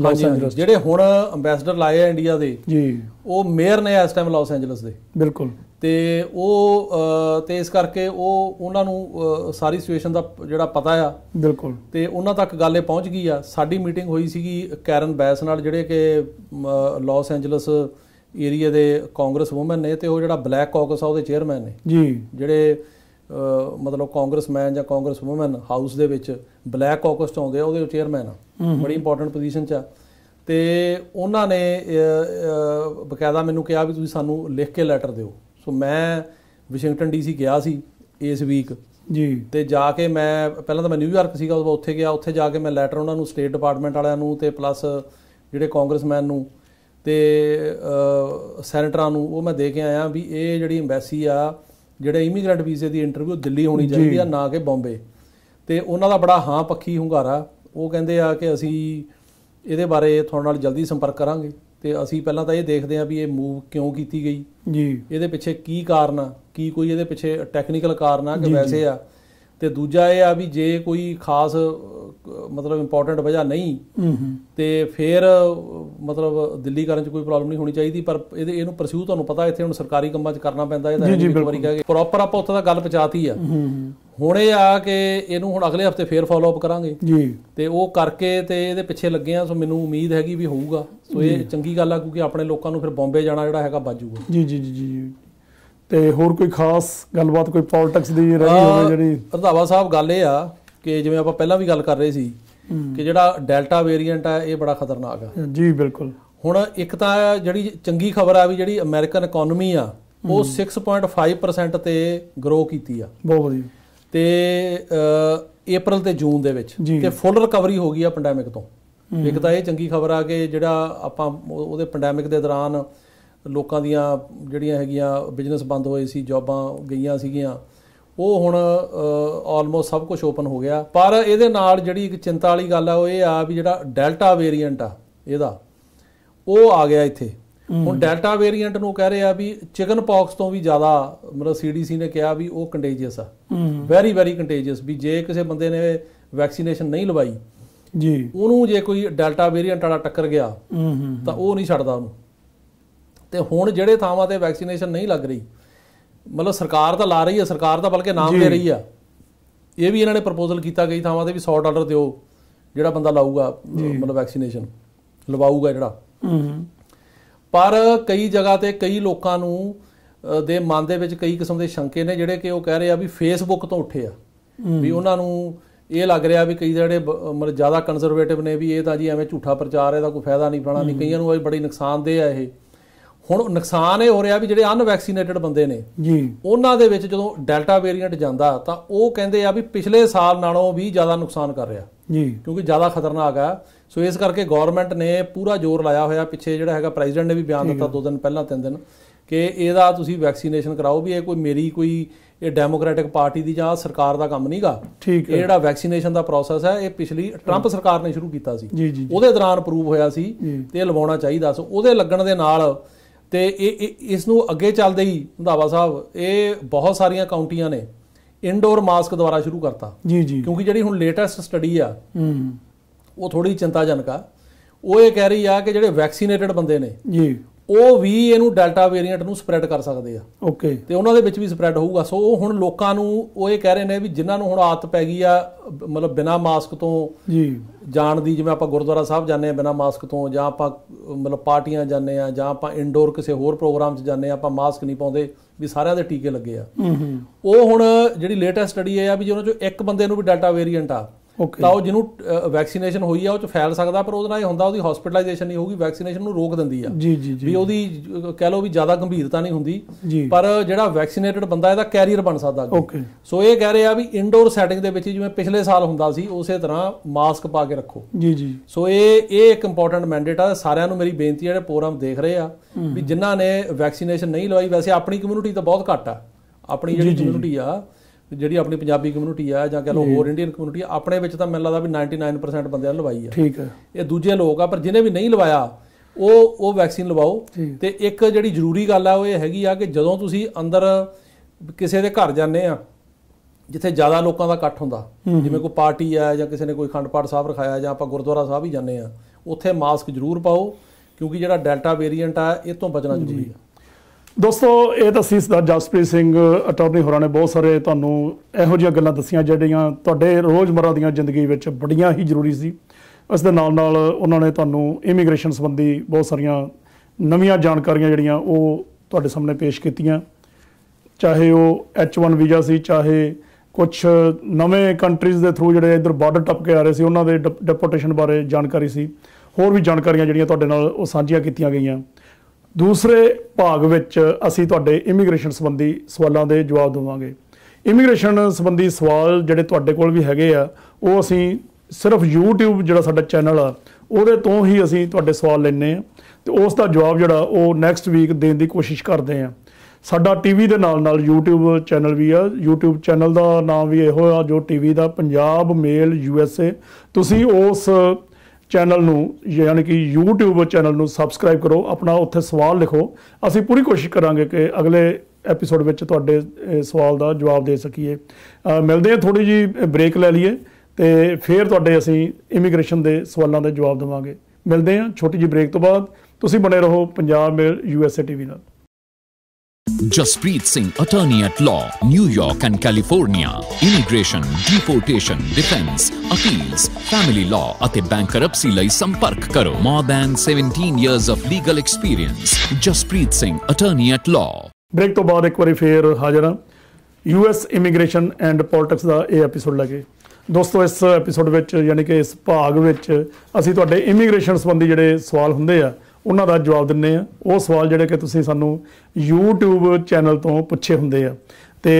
ਲਾਸ ਐਂਜਲਸ ਜਿਹੜੇ ਹੁਣ ਐਮਬੈਸਡਰ ਲਾਏ ਆ ਇੰਡੀਆ ਦੇ ਜੀ ਉਹ ਮੇਅਰ ਨੇ ਇਸ ਟਾਈਮ ਲਾਸ ਐਂਜਲਸ ਦੇ ਬਿਲਕੁਲ ਤੇ ਉਹ ਤੇ ਇਸ ਕਰਕੇ ਉਹ ਉਹਨਾਂ ਨੂੰ ਸਾਰੀ ਸਿਚੁਏਸ਼ਨ ਦਾ ਜਿਹੜਾ ਪਤਾ ਆ ਬਿਲਕੁਲ ਤੇ ਉਹਨਾਂ ਤੱਕ ਗੱਲ ਇਹ ਪਹੁੰਚ ਗਈ ਆ ਸਾਡੀ ਮੀਟਿੰਗ ਹੋਈ ਸੀਗੀ ਕੈਰਨ ਬੈਸ ਨਾਲ ਜਿਹੜੇ ਕਿ ਲਾਸ ਐਂਜਲਸ ਏਰੀਆ ਦੇ ਕਾਂਗਰਸ ਔਮਨ ਨੇ ਤੇ ਉਹ ਜਿਹੜਾ ਬਲੈਕ ਕਾਕਸ ਆ ਉਹਦੇ ਚੇਅਰਮੈਨ ਨੇ ਜੀ ਜਿਹੜੇ ਮਤਲਬ ਕਾਂਗਰਸਮੈਨ ਜਾਂ ਕਾਂਗਰਸ ਔਮਨ ਹਾਊਸ ਦੇ ਵਿੱਚ ਬਲੈਕ ਆਕਸਟ ਆਉਂਦੇ ਆ ਉਹਦੇ ਚੇਅਰਮੈਨ ਬੜੀ ਇੰਪੋਰਟੈਂਟ ਪੋਜੀਸ਼ਨ 'ਚ ਆ ਤੇ ਉਹਨਾਂ ਨੇ ਬਕਾਇਦਾ ਮੈਨੂੰ ਕਿਹਾ ਵੀ ਤੁਸੀਂ ਸਾਨੂੰ ਲਿਖ ਕੇ ਲੈਟਰ ਦਿਓ ਸੋ ਮੈਂ ਵਾਸ਼ਿੰਗਟਨ ਡੀਸੀ ਗਿਆ ਸੀ ਇਸ ਵੀਕ ਜੀ ਤੇ ਜਾ ਕੇ ਮੈਂ ਪਹਿਲਾਂ ਤਾਂ ਮੈਂ ਨਿਊਯਾਰਕ ਸੀਗਾ ਉਸ ਉੱਥੇ ਗਿਆ ਉੱਥੇ ਜਾ ਕੇ ਮੈਂ ਲੈਟਰ ਉਹਨਾਂ ਨੂੰ ਸਟੇਟ ਡਿਪਾਰਟਮੈਂਟ ਵਾਲਿਆਂ ਨੂੰ ਤੇ ਪਲੱਸ ਜਿਹੜੇ ਕਾਂਗਰਸਮੈਨ ਨੂੰ ਤੇ ਸੈਨੇਟਰਾਂ ਨੂੰ ਉਹ ਮੈਂ ਦੇ ਕੇ ਆਇਆ ਵੀ ਇਹ ਜਿਹੜੀ ਐਮਬੈਸੀ ਆ ਜਿਹੜੇ ਇਮੀਗ੍ਰੈਂਟ ਵੀਜ਼ੇ ਦੀ ਇੰਟਰਵਿਊ ਦਿੱਲੀ ਹੋਣੀ ਚਾਹੀਦੀ ਆ ਨਾ ਕਿ ਬੰਬੇ ਤੇ ਉਹਨਾਂ ਦਾ ਬੜਾ ਹਾਂ ਪੱਖੀ ਹੁੰਗਾਰਾ ਉਹ ਕਹਿੰਦੇ ਆ ਕਿ ਅਸੀਂ ਇਹਦੇ ਬਾਰੇ ਤੁਹਾਡੇ ਨਾਲ ਜਲਦੀ ਸੰਪਰਕ ਕਰਾਂਗੇ ਤੇ ਅਸੀਂ ਪਹਿਲਾਂ ਤਾਂ ਇਹ ਦੇਖਦੇ ਆ ਵੀ ਇਹ ਮੂਵ ਕਿਉਂ ਕੀਤੀ ਗਈ ਜੀ ਇਹਦੇ ਪਿੱਛੇ ਕੀ ਕਾਰਨ ਆ ਕੀ ਕੋਈ ਇਹਦੇ ਪਿੱਛੇ ਟੈਕਨੀਕਲ ਕਾਰਨ ਆ ਕਿ ਵੈਸੇ ਆ ਤੇ ਦੂਜਾ ਇਹ ਆ ਵੀ ਜੇ ਕੋਈ ਖਾਸ ਮਤਲਬ ਇੰਪੋਰਟੈਂਟ ਵਜ੍ਹਾ ਨਹੀਂ ਤੇ ਫਿਰ ਮਤਲਬ ਦਿੱਲੀ ਕਰਨ ਚ ਕੋਈ ਪ੍ਰੋਬਲਮ ਨਹੀਂ ਹੋਣੀ ਚਾਹੀਦੀ ਪਰ ਇਹਦੇ ਇਹਨੂੰ ਪਰਸਿਊ ਤੁਹਾਨੂੰ ਪਤਾ ਇੱਥੇ ਹੁਣ ਸਰਕਾਰੀ ਕੰਮਾਂ ਚ ਕਰਨਾ ਪੈਂਦਾ ਇਹ ਤਾਂ ਇੱਕ ਵਾਰੀ ਕਹੇ ਪ੍ਰੋਪਰ ਆਪਾਂ ਉੱਥੇ ਦਾ ਗੱਲ ਪਚਾਤੀ ਆ ਹੁਣ ਇਹ ਆ ਕਿ ਇਹਨੂੰ ਹੁਣ ਅਗਲੇ ਹਫਤੇ ਫੇਰ ਫਾਲੋ ਅਪ ਕਰਾਂਗੇ ਜੀ ਤੇ ਉਹ ਕਰਕੇ ਤੇ ਇਹਦੇ ਪਿੱਛੇ ਲੱਗੇ ਆ ਸੋ ਮੈਨੂੰ ਉਮੀਦ ਹੈਗੀ ਵੀ ਹੋਊਗਾ ਸੋ ਇਹ ਚੰਗੀ ਗੱਲ ਆ ਕਿਉਂਕਿ ਆਪਣੇ ਲੋਕਾਂ ਨੂੰ ਫਿਰ ਬੰਬੇ ਜਾਣਾ ਜਿਹੜਾ ਹੈਗਾ ਬਾਜੂਗਾ ਜੀ ਜੀ ਜੀ ਜੀ ਤੇ ਹੋਰ ਕੋਈ ਖਾਸ ਗੱਲਬਾਤ ਕੋਈ ਪੋਲਿਟਿਕਸ ਦੀ ਰਹੀ ਹੋਵੇ ਜਿਹੜੀ ਰਧਾਵਾ ਸਾਹਿਬ ਗੱਲ ਇਹ ਆ ਕਿ ਜਿਵੇਂ ਆਪਾਂ ਪਹਿਲਾਂ ਵੀ ਗੱਲ ਕਰ ਰਹੇ ਸੀ ਕਿ ਜਿਹੜਾ ਡੈਲਟਾ ਵੇਰੀਐਂਟ ਆ ਇਹ ਬੜਾ ਖਤਰਨਾਕ ਆ ਜੀ ਬਿਲਕੁਲ ਹੁਣ ਇੱਕ ਤਾਂ ਜਿਹੜੀ ਚੰਗੀ ਖਬਰ ਆ ਵੀ ਜਿਹੜੀ ਅਮਰੀਕਨ ਇਕਨੋਮੀ ਆ ਉਹ 6.5% ਤੇ ਗਰੋ ਕੀਤੀ ਆ ਬਹੁਤ ਵਧੀਆ ਤੇ ਅਪ੍ਰੈਲ ਤੇ ਜੂਨ ਦੇ ਵਿੱਚ ਤੇ ਫੁੱਲ ਰਿਕਵਰੀ ਹੋ ਗਈ ਆ ਪੈਂਡੈਮਿਕ ਤੋਂ ਇੱਕ ਤਾਂ ਇਹ ਚੰਗੀ ਖਬਰ ਆ ਕਿ ਜਿਹੜਾ ਆਪਾਂ ਉਹਦੇ ਪੈਂਡੈਮਿਕ ਦੇ ਦੌਰਾਨ ਲੋਕਾਂ ਦੀਆਂ ਜਿਹੜੀਆਂ ਹੈਗੀਆਂ ਬਿਜ਼ਨਸ ਬੰਦ ਹੋਏ ਸੀ ਜੌਬਾਂ ਗਈਆਂ ਸੀਗੀਆਂ ਉਹ ਹੁਣ ਆਲਮੋਸਟ ਸਭ ਕੁਝ ਓਪਨ ਹੋ ਗਿਆ ਪਰ ਇਹਦੇ ਨਾਲ ਜਿਹੜੀ ਇੱਕ ਚਿੰਤਾ ਵਾਲੀ ਗੱਲ ਆ ਉਹ ਇਹ ਆ ਵੀ ਜਿਹੜਾ ਡੈਲਟਾ ਵੇਰੀਐਂਟ ਆ ਇਹਦਾ ਉਹ ਆ ਗਿਆ ਇੱਥੇ ਹੁਣ ਡੈਲਟਾ ਵੇਰੀਐਂਟ ਨੂੰ ਕਹਿ ਰਹੇ ਆ ਵੀ ਚਿਕਨ ਪੌਕਸ ਤੋਂ ਵੀ ਜ਼ਿਆਦਾ ਮਤਲਬ ਸੀਡੀਸੀ ਨੇ ਕਿਹਾ ਵੀ ਉਹ ਕੰਟੇਜੀਅਸ ਆ ਵੈਰੀ ਵੈਰੀ ਕੰਟੇਜੀਅਸ ਵੀ ਜੇ ਕਿਸੇ ਬੰਦੇ ਨੇ ਵੈਕਸੀਨੇਸ਼ਨ ਨਹੀਂ ਲਵਾਈ ਜੀ ਉਹਨੂੰ ਜੇ ਕੋਈ ਡੈਲਟਾ ਵੇਰੀਐਂਟ ਵਾਲਾ ਟੱਕਰ ਗਿਆ ਤਾਂ ਉਹ ਨਹੀਂ ਛੱਡਦਾ ਉਹਨੂੰ ਤੇ ਹੁਣ ਜਿਹੜੇ ਥਾਵਾਂ ਤੇ ਵੈਕਸੀਨੇਸ਼ਨ ਨਹੀਂ ਲੱਗ ਰਹੀ ਮਤਲਬ ਸਰਕਾਰ ਤਾਂ ਲਾ ਰਹੀ ਹੈ ਸਰਕਾਰ ਤਾਂ ਬਲਕਿ ਨਾਮ ਦੇ ਰਹੀ ਆ ਇਹ ਵੀ ਇਹਨਾਂ ਨੇ ਪ੍ਰਪੋਜ਼ਲ ਕੀਤਾ ਗਈ ਥਾਵਾਂ ਤੇ ਵੀ 100 ਡਾਲਰ ਦਿਓ ਜਿਹੜਾ ਬੰਦਾ ਲਾਊਗਾ ਮਤਲਬ ਵੈਕਸੀਨੇਸ਼ਨ ਲਵਾਊਗਾ ਜਿਹੜਾ ਪਰ ਕਈ ਜਗ੍ਹਾ ਤੇ ਕਈ ਲੋਕਾਂ ਨੂੰ ਦੇ ਮਨ ਦੇ ਵਿੱਚ ਕਈ ਕਿਸਮ ਦੇ ਸ਼ੰਕੇ ਨੇ ਜਿਹੜੇ ਕਿ ਉਹ ਕਹਿ ਰਹੇ ਆ ਵੀ ਫੇਸਬੁੱਕ ਤੋਂ ਉੱਠੇ ਆ ਵੀ ਉਹਨਾਂ ਨੂੰ ਇਹ ਲੱਗ ਰਿਹਾ ਵੀ ਕਈ ਜਿਹੜੇ ਮਤਲਬ ਜ਼ਿਆਦਾ ਕਨਜ਼ਰਵੇਟਿਵ ਨੇ ਵੀ ਇਹ ਤਾਂ ਜੀ ਐਵੇਂ ਝੂਠਾ ਪ੍ਰਚਾਰ ਹੈ ਇਹਦਾ ਕੋਈ ਫਾਇਦਾ ਨਹੀਂ ਪਾਣਾ ਨਹੀਂ ਕਈਆਂ ਨੂੰ ਇਹ ਬੜੀ ਨੁਕਸਾਨਦੇ ਆ ਇਹ ਹੁਣ ਨੁਕਸਾਨ ਇਹ ਹੋ ਰਿਹਾ ਵੀ ਜਿਹੜੇ ਅਨਵੈਕਸੀਨੇਟਿਡ ਬੰਦੇ ਨੇ ਜੀ ਉਹਨਾਂ ਦੇ ਵਿੱਚ ਜਦੋਂ ਡੈਲਟਾ ਵੇਰੀਐਂਟ ਜਾਂਦਾ ਤਾਂ ਉਹ ਕਹਿੰਦੇ ਆ ਵੀ ਪਿਛਲੇ ਸਾਲ ਨਾਲੋਂ ਵੀ ਜ਼ਿਆਦਾ ਨੁਕਸਾਨ ਕਰ ਰਿਹਾ ਜੀ ਕਿਉਂਕਿ ਜ਼ਿਆਦਾ ਖਤਰਨਾਕ ਆ ਸੋ ਇਸ ਕਰਕੇ ਗਵਰਨਮੈਂਟ ਨੇ ਪੂਰਾ ਜ਼ੋਰ ਲਾਇਆ ਹੋਇਆ ਪਿੱਛੇ ਜਿਹੜਾ ਹੈਗਾ ਪ੍ਰੈਜ਼ੀਡੈਂਟ ਨੇ ਵੀ ਬਿਆਨ ਦਿੱਤਾ ਦੋ ਦਿਨ ਪਹਿਲਾਂ ਤਿੰਨ ਦਿਨ ਕਿ ਇਹਦਾ ਤੁਸੀਂ ਵੈਕਸੀਨੇਸ਼ਨ ਕਰਾਓ ਵੀ ਇਹ ਕੋਈ ਮੇਰੀ ਕੋਈ ਇਹ ਡੈਮੋਕ੍ਰੈਟਿਕ ਪਾਰਟੀ ਦੀ ਜਾਂ ਸਰਕਾਰ ਦਾ ਕੰਮ ਨਹੀਂਗਾ ਇਹ ਜਿਹੜਾ ਵੈਕਸੀਨੇਸ਼ਨ ਦਾ ਪ੍ਰੋਸੈਸ ਹੈ ਇਹ ਪਿਛਲੀ ਟਰੰਪ ਸਰਕਾਰ ਨੇ ਸ਼ੁਰੂ ਕੀਤਾ ਸੀ ਉਹਦੇ ਦੌਰਾਨ ਅਪਰੂਵ ਹੋਇਆ ਸੀ ਤੇ ਇਹ ਲਵਾਉਣਾ ਚਾਹੀਦਾ ਸੋ ਉਹਦੇ ਲੱਗਣ ਦੇ ਨਾਲ ਤੇ ਇਹ ਇਸ ਨੂੰ ਅੱਗੇ ਚੱਲਦੇ ਹੀ ਹੰਦਾਵਾ ਸਾਹਿਬ ਇਹ ਬਹੁਤ ਸਾਰੀਆਂ ਕਾਉਂਟੀਆਂ ਨੇ ਇਨਡੋਰ ਮਾਸਕ ਦੁਆਰਾ ਸ਼ੁਰੂ ਕਰਤਾ ਜੀ ਜੀ ਕਿਉਂਕਿ ਜਿਹੜੀ ਹੁਣ ਲੇਟੈਸਟ ਸਟੱਡੀ ਆ ਉਹ ਥੋੜੀ ਚਿੰਤਾਜਨਕ ਆ ਉਹ ਇਹ ਕਹਿ ਰਹੀ ਆ ਕਿ ਜਿਹੜੇ ਵੈਕਸੀਨੇਟਡ ਬੰਦੇ ਨੇ ਜੀ ਉਹ ਵੀ ਇਹਨੂੰ ਡੈਲਟਾ ਵੇਰੀਐਂਟ ਨੂੰ ਸਪਰੈਡ ਕਰ ਸਕਦੇ ਆ ਓਕੇ ਤੇ ਉਹਨਾਂ ਦੇ ਵਿੱਚ ਵੀ ਸਪਰੈਡ ਹੋਊਗਾ ਸੋ ਉਹ ਹੁਣ ਲੋਕਾਂ ਨੂੰ ਉਹ ਇਹ ਕਹਿ ਰਹੇ ਨੇ ਵੀ ਜਿਨ੍ਹਾਂ ਨੂੰ ਹੁਣ ਆਦਤ ਪੈ ਗਈ ਆ ਮਤਲਬ ਬਿਨਾ ਮਾਸਕ ਤੋਂ ਜੀ ਜਾਣ ਦੀ ਜਿਵੇਂ ਆਪਾਂ ਗੁਰਦੁਆਰਾ ਸਾਹਿਬ ਜਾਂਦੇ ਆ ਬਿਨਾ ਮਾਸਕ ਤੋਂ ਜਾਂ ਆਪਾਂ ਮਤਲਬ ਪਾਰਟੀਆਂ ਜਾਂਦੇ ਆ ਜਾਂ ਆਪਾਂ ਇਨਡੋਰ ਕਿਸੇ ਹੋਰ ਪ੍ਰੋਗਰਾਮ 'ਚ ਜਾਂਦੇ ਆ ਆਪਾਂ ਮਾਸਕ ਨਹੀਂ ਪਾਉਂਦੇ ਵੀ ਸਾਰਿਆਂ ਦੇ ਟੀਕੇ ਲੱਗੇ ਆ ਉਹ ਹੁਣ ਜਿਹੜੀ ਲੇਟੈਸਟ ਸਟੱਡੀ ਇਹ ਆ ਵੀ ਜਿਹਨਾਂ ਚੋਂ ਇੱਕ ਬੰਦੇ ਨੂੰ ਵੀ ਡੈਲਟਾ ਵੇਰੀਐਂਟ ਆ ਤਾਂ ਉਹ ਜਿਹਨੂੰ ਵੈਕਸੀਨੇਸ਼ਨ ਹੋਈ ਆ ਉਹ ਚ ਫੈਲ ਸਕਦਾ ਪਰ ਉਹਦੇ ਨਾਲ ਇਹ ਹੁੰਦਾ ਉਹਦੀ ਹਸਪੀਟਲਾਈਜੇਸ਼ਨ ਨਹੀਂ ਹੋਊਗੀ ਵੈਕਸੀਨੇਸ਼ਨ ਨੂੰ ਰੋਕ ਦਿੰਦੀ ਆ ਜੀ ਜੀ ਜੀ ਵੀ ਉਹਦੀ ਕਹਿ ਲੋ ਵੀ ਜ਼ਿਆਦਾ ਗੰਭੀਰਤਾ ਨਹੀਂ ਹੁੰਦੀ ਪਰ ਜਿਹੜਾ ਵੈਕਸੀਨੇਟਡ ਬੰਦਾ ਇਹਦਾ ਕੈਰੀਅਰ ਬਣ ਸਕਦਾ ਅੱਗੇ ਸੋ ਇਹ ਕਹਿ ਰਹੇ ਆ ਵੀ ਇਨਡੋਰ ਸੈਟਿੰਗ ਦੇ ਵਿੱਚ ਜਿਵੇਂ ਪਿਛਲੇ ਸਾਲ ਹੁੰਦਾ ਸੀ ਉਸੇ ਤਰ੍ਹਾਂ ਮਾਸਕ ਪਾ ਕੇ ਰੱਖੋ ਜੀ ਜੀ ਸੋ ਇਹ ਇਹ ਇੱਕ ਇੰਪੋਰਟੈਂਟ ਮੈਂਡੇਟ ਆ ਸਾਰਿਆਂ ਨੂੰ ਮੇਰੀ ਬੇਨਤੀ ਹੈ ਜਿਹੜੇ ਪ੍ਰੋਗਰਾਮ ਦੇਖ ਰਹੇ ਆ ਵੀ ਜਿਨ੍ਹਾਂ ਨੇ ਵੈਕਸੀਨੇਸ਼ਨ ਨਹੀਂ ਲਵਾਈ ਵੈਸੇ ਆਪਣੀ ਕਮਿਊਨਿਟੀ ਤਾਂ ਬਹੁਤ ਘੱਟ ਆ ਆਪਣੀ ਜਿਹੜੀ ਕਮਿਊਨਿਟੀ ਆ ਜਿਹੜੀ ਆਪਣੀ ਪੰਜਾਬੀ ਕਮਿਊਨਿਟੀ ਆ ਜਾਂ ਕਹ ਲਓ ਹੋਰ ਇੰਡੀਅਨ ਕਮਿਊਨਿਟੀ ਆ ਆਪਣੇ ਵਿੱਚ ਤਾਂ ਮੈਨੂੰ ਲੱਗਦਾ ਵੀ 99% ਬੰਦਿਆਂ ਨੇ ਲਵਾਈ ਆ ਠੀਕ ਹੈ ਇਹ ਦੂਜੇ ਲੋਕ ਆ ਪਰ ਜਿਨੇ ਵੀ ਨਹੀਂ ਲਵਾਇਆ ਉਹ ਉਹ ਵੈਕਸੀਨ ਲਵਾਓ ਤੇ ਇੱਕ ਜਿਹੜੀ ਜ਼ਰੂਰੀ ਗੱਲ ਆ ਉਹ ਇਹ ਹੈਗੀ ਆ ਕਿ ਜਦੋਂ ਤੁਸੀਂ ਅੰਦਰ ਕਿਸੇ ਦੇ ਘਰ ਜਾਂਦੇ ਆ ਜਿੱਥੇ ਜ਼ਿਆਦਾ ਲੋਕਾਂ ਦਾ ਇਕੱਠ ਹੁੰਦਾ ਜਿਵੇਂ ਕੋਈ ਪਾਰਟੀ ਆ ਜਾਂ ਕਿਸੇ ਨੇ ਕੋਈ ਖੰਡ ਪਾਠ ਸਾਹਿਬ ਰਖਾਇਆ ਜਾਂ ਆਪਾਂ ਗੁਰਦੁਆਰਾ ਸਾਹਿਬ ਹੀ ਜਾਂਦੇ ਆ ਉੱਥੇ ਮਾਸਕ ਜ਼ਰੂਰ ਪਾਓ ਕਿਉਂਕਿ ਜਿਹੜਾ ਡੈਲਟਾ ਵੇਰੀਐਂਟ ਆ ਇਹ ਤੋਂ ਬਚਣਾ ਜ਼ਰੂਰੀ ਆ ਦੋਸਤੋ ਇਹ ਤਾਂ ਸੀ ਸਰ ਜਸਪ੍ਰੀਤ ਸਿੰਘ ਅਟਾਰਨੀ ਹੋਰਾਂ ਨੇ ਬਹੁਤ ਸਾਰੇ ਤੁਹਾਨੂੰ ਇਹੋ ਜਿਹੀਆਂ ਗੱਲਾਂ ਦੱਸੀਆਂ ਜਿਹੜੀਆਂ ਤੁਹਾਡੇ ਰੋਜ਼ਮਰਾ ਦੀਆਂ ਜ਼ਿੰਦਗੀ ਵਿੱਚ ਬੜੀਆਂ ਹੀ ਜ਼ਰੂਰੀ ਸੀ ਇਸ ਦੇ ਨਾਲ ਨਾਲ ਉਹਨਾਂ ਨੇ ਤੁਹਾਨੂੰ ਇਮੀਗ੍ਰੇਸ਼ਨ ਸੰਬੰਧੀ ਬਹੁਤ ਸਾਰੀਆਂ ਨਵੀਆਂ ਜਾਣਕਾਰੀਆਂ ਜਿਹੜੀਆਂ ਉਹ ਤੁਹਾਡੇ ਸਾਹਮਣੇ ਪੇਸ਼ ਕੀਤੀਆਂ ਚਾਹੇ ਉਹ H1 ਵੀਜ਼ਾ ਸੀ ਚਾਹੇ ਕੁਝ ਨਵੇਂ ਕੰਟਰੀਜ਼ ਦੇ ਥਰੂ ਜਿਹੜੇ ਇਧਰ ਬਾਰਡਰ ਟੱਪ ਕੇ ਆ ਰਹੇ ਸੀ ਉਹਨਾਂ ਦੇ ਡਿਪੋਰਟੇਸ਼ਨ ਬਾਰੇ ਜਾਣਕਾਰੀ ਸੀ ਹੋਰ ਵੀ ਜਾਣਕਾਰੀਆਂ ਜਿਹੜੀਆਂ ਤੁਹਾਡੇ ਨਾਲ ਉਹ ਸਾਂਝੀਆਂ ਕੀਤੀਆਂ ਗਈਆਂ ਦੂਸਰੇ ਭਾਗ ਵਿੱਚ ਅਸੀਂ ਤੁਹਾਡੇ ਇਮੀਗ੍ਰੇਸ਼ਨ ਸੰਬੰਧੀ ਸਵਾਲਾਂ ਦੇ ਜਵਾਬ ਦੇਵਾਂਗੇ ਇਮੀਗ੍ਰੇਸ਼ਨ ਸੰਬੰਧੀ ਸਵਾਲ ਜਿਹੜੇ ਤੁਹਾਡੇ ਕੋਲ ਵੀ ਹੈਗੇ ਆ ਉਹ ਅਸੀਂ ਸਿਰਫ YouTube ਜਿਹੜਾ ਸਾਡਾ ਚੈਨਲ ਆ ਉਹਦੇ ਤੋਂ ਹੀ ਅਸੀਂ ਤੁਹਾਡੇ ਸਵਾਲ ਲੈਣੇ ਆ ਤੇ ਉਸ ਦਾ ਜਵਾਬ ਜਿਹੜਾ ਉਹ ਨੈਕਸਟ ਵੀਕ ਦੇਣ ਦੀ ਕੋਸ਼ਿਸ਼ ਕਰਦੇ ਆ ਸਾਡਾ ਟੀਵੀ ਦੇ ਨਾਲ ਨਾਲ YouTube ਚੈਨਲ ਵੀ ਆ YouTube ਚੈਨਲ ਦਾ ਨਾਮ ਵੀ ਇਹੋ ਆ ਜੋ ਟੀਵੀ ਦਾ ਪੰਜਾਬ ਮੇਲ USA ਤੁਸੀਂ ਉਸ ਚੈਨਲ ਨੂੰ ਯਾਨੀ ਕਿ YouTube ਚੈਨਲ ਨੂੰ ਸਬਸਕ੍ਰਾਈਬ ਕਰੋ ਆਪਣਾ ਉੱਥੇ ਸਵਾਲ ਲਿਖੋ ਅਸੀਂ ਪੂਰੀ ਕੋਸ਼ਿਸ਼ ਕਰਾਂਗੇ ਕਿ ਅਗਲੇ ਐਪੀਸੋਡ ਵਿੱਚ ਤੁਹਾਡੇ ਸਵਾਲ ਦਾ ਜਵਾਬ ਦੇ ਸਕੀਏ ਮਿਲਦੇ ਹਾਂ ਥੋੜੀ ਜੀ ਬ੍ਰੇਕ ਲੈ ਲਈਏ ਤੇ ਫਿਰ ਤੁਹਾਡੇ ਅਸੀਂ ਇਮੀਗ੍ਰੇਸ਼ਨ ਦੇ ਸਵਾਲਾਂ ਦੇ ਜਵਾਬ ਦਵਾਂਗੇ ਮਿਲਦੇ ਹਾਂ ਛੋਟੀ ਜੀ ਬ੍ਰੇਕ ਤੋਂ ਬਾਅਦ ਤੁਸੀਂ ਬਣੇ ਰਹੋ ਪੰਜਾਬ ਮੇਲ ਯੂਐਸਏ ਟੀਵੀ ਨਾਲ Jaspreet Singh, attorney at law, New York and California. Immigration, Deportation, Defense, Appeals, Family Law, Ate bankruptcy Lai Sampark Karo. More than 17 years of legal experience. Jaspreet Singh, attorney at law. Break ਤੋਂ ਬਾਅਦ ਇੱਕ ਵਾਰੀ ਫੇਰ ਹਾਜ਼ਰ ਹਾਂ। US immigration and politics ਦਾ ਇਹ episode ਲੱਗੇ। ਦੋਸਤੋ ਇਸ ਐਪੀਸੋਡ ਵਿੱਚ ਯਾਨੀ ਕਿ ਇਸ ਭਾਗ ਵਿੱਚ ਅਸੀਂ ਤੁਹਾਡੇ ਇਮੀਗ੍ਰੇਸ਼ਨ ਸੰਬੰਧੀ ਜਿਹੜੇ ਸਵਾਲ ਹੁੰਦੇ ਆ ਉਹਨਾਂ ਦਾ ਜਵਾਬ ਦਿੰਨੇ ਆ ਉਹ ਸਵਾਲ ਜਿਹੜੇ ਕਿ ਤੁਸੀਂ ਸਾਨੂੰ YouTube ਚੈਨਲ ਤੋਂ ਪੁੱਛੇ ਹੁੰਦੇ ਆ ਤੇ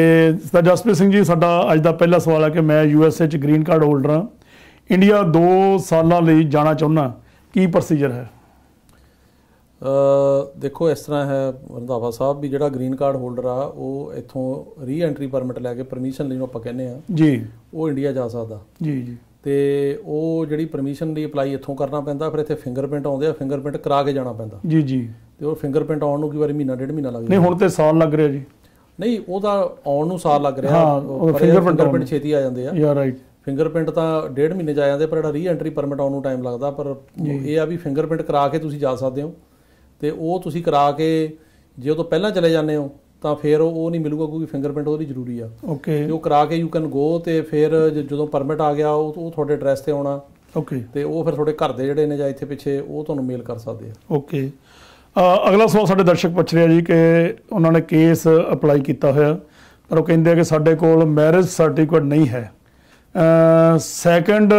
ਸਰ ਜਸਪ੍ਰੀਤ ਸਿੰਘ ਜੀ ਸਾਡਾ ਅੱਜ ਦਾ ਪਹਿਲਾ ਸਵਾਲ ਹੈ ਕਿ ਮੈਂ ਯੂਐਸਏ ਚ ਗ੍ਰੀਨ ਕਾਰਡ ਹੋਲਡਰ ਆ ਇੰਡੀਆ 2 ਸਾਲਾਂ ਲਈ ਜਾਣਾ ਚਾਹੁੰਦਾ ਕੀ ਪ੍ਰੋਸੀਜਰ ਹੈ ਅ ਦੇਖੋ ਇਸ ਤਰ੍ਹਾਂ ਹੈ ਰੰਧਾਵਾ ਸਾਹਿਬ ਵੀ ਜਿਹੜਾ ਗ੍ਰੀਨ ਕਾਰਡ ਹੋਲਡਰ ਆ ਉਹ ਇੱਥੋਂ ਰੀ ਐਂਟਰੀ ਪਰਮਿਟ ਲੈ ਕੇ ਪਰਮਿਸ਼ਨ ਲੈਣੋਂ ਆਪਾਂ ਕਹਿੰਦੇ ਆ ਜੀ ਉਹ ਇੰਡੀਆ ਜਾ ਸਕਦਾ ਜੀ ਜੀ ਤੇ ਉਹ ਜਿਹੜੀ ਪਰਮਿਸ਼ਨ ਦੀ ਅਪਲਾਈ ਇੱਥੋਂ ਕਰਨਾ ਪੈਂਦਾ ਫਿਰ ਇੱਥੇ ਫਿੰਗਰਪ੍ਰਿੰਟ ਆਉਂਦੇ ਆ ਫਿੰਗਰਪ੍ਰਿੰਟ ਕਰਾ ਕੇ ਜਾਣਾ ਪੈਂਦਾ ਜੀ ਜੀ ਤੇ ਉਹ ਫਿੰਗਰਪ੍ਰਿੰਟ ਆਉਣ ਨੂੰ ਕੀ ਵਾਰੀ ਮਹੀਨਾ ਡੇਢ ਮਹੀਨਾ ਲੱਗ ਜਾਂਦਾ ਨਹੀਂ ਹੁਣ ਤੇ ਸਾਲ ਲੱਗ ਰਿਹਾ ਜੀ ਨਹੀਂ ਉਹਦਾ ਆਉਣ ਨੂੰ ਸਾਲ ਲੱਗ ਰਿਹਾ ਹਾਂ ਫਿੰਗਰਪ੍ਰਿੰਟ ਛੇਤੀ ਆ ਜਾਂਦੇ ਆ ਯਾ ਰਾਈਟ ਫਿੰਗਰਪ੍ਰਿੰਟ ਤਾਂ ਡੇਢ ਮਹੀਨੇ ਚ ਆ ਜਾਂਦੇ ਪਰ ਜਿਹੜਾ ਰੀਐਂਟਰੀ ਪਰਮਿਟ ਆਉਣ ਨੂੰ ਟਾਈਮ ਲੱਗਦਾ ਪਰ ਇਹ ਆ ਵੀ ਫਿੰਗਰਪ੍ਰਿੰਟ ਕਰਾ ਕੇ ਤੁਸੀਂ ਜਾ ਸਕਦੇ ਹੋ ਤੇ ਉਹ ਤੁਸੀਂ ਕਰਾ ਕੇ ਜੇ ਉਹ ਤੋਂ ਪਹਿਲਾਂ ਚਲੇ ਜਾਂਦੇ ਹੋ ਤਾਂ ਫਿਰ ਉਹ ਨਹੀਂ ਮਿਲੂਗਾ ਕਿਉਂਕਿ ਫਿੰਗਰਪ੍ਰਿੰਟ ਉਹਦੀ ਜ਼ਰੂਰੀ ਆ ਓਕੇ ਤੇ ਉਹ ਕਰਾ ਕੇ ਯੂ ਕੈਨ ਗੋ ਤੇ ਫਿਰ ਜਦੋਂ ਪਰਮਿਟ ਆ ਗਿਆ ਉਹ ਉਹ ਤੁਹਾਡੇ ਐਡਰੈਸ ਤੇ ਆਉਣਾ ਓਕੇ ਤੇ ਉਹ ਫਿਰ ਤੁਹਾਡੇ ਘਰ ਦੇ ਜਿਹੜੇ ਨੇ ਜਾਂ ਇੱਥੇ ਪਿੱਛੇ ਉਹ ਤੁਹਾਨੂੰ ਮੇਲ ਕਰ ਸਕਦੇ ਆ ਓਕੇ ਅਗਲਾ ਸਵਾਲ ਸਾਡੇ ਦਰਸ਼ਕ ਪੁੱਛ ਰਿਹਾ ਜੀ ਕਿ ਉਹਨਾਂ ਨੇ ਕੇਸ ਅਪਲਾਈ ਕੀਤਾ ਹੋਇਆ ਪਰ ਉਹ ਕਹਿੰਦੇ ਆ ਕਿ ਸਾਡੇ ਕੋਲ ਮੈਰਿਜ ਸਰਟੀਫਿਕੇਟ ਨਹੀਂ ਹੈ ਸੈਕੰਡ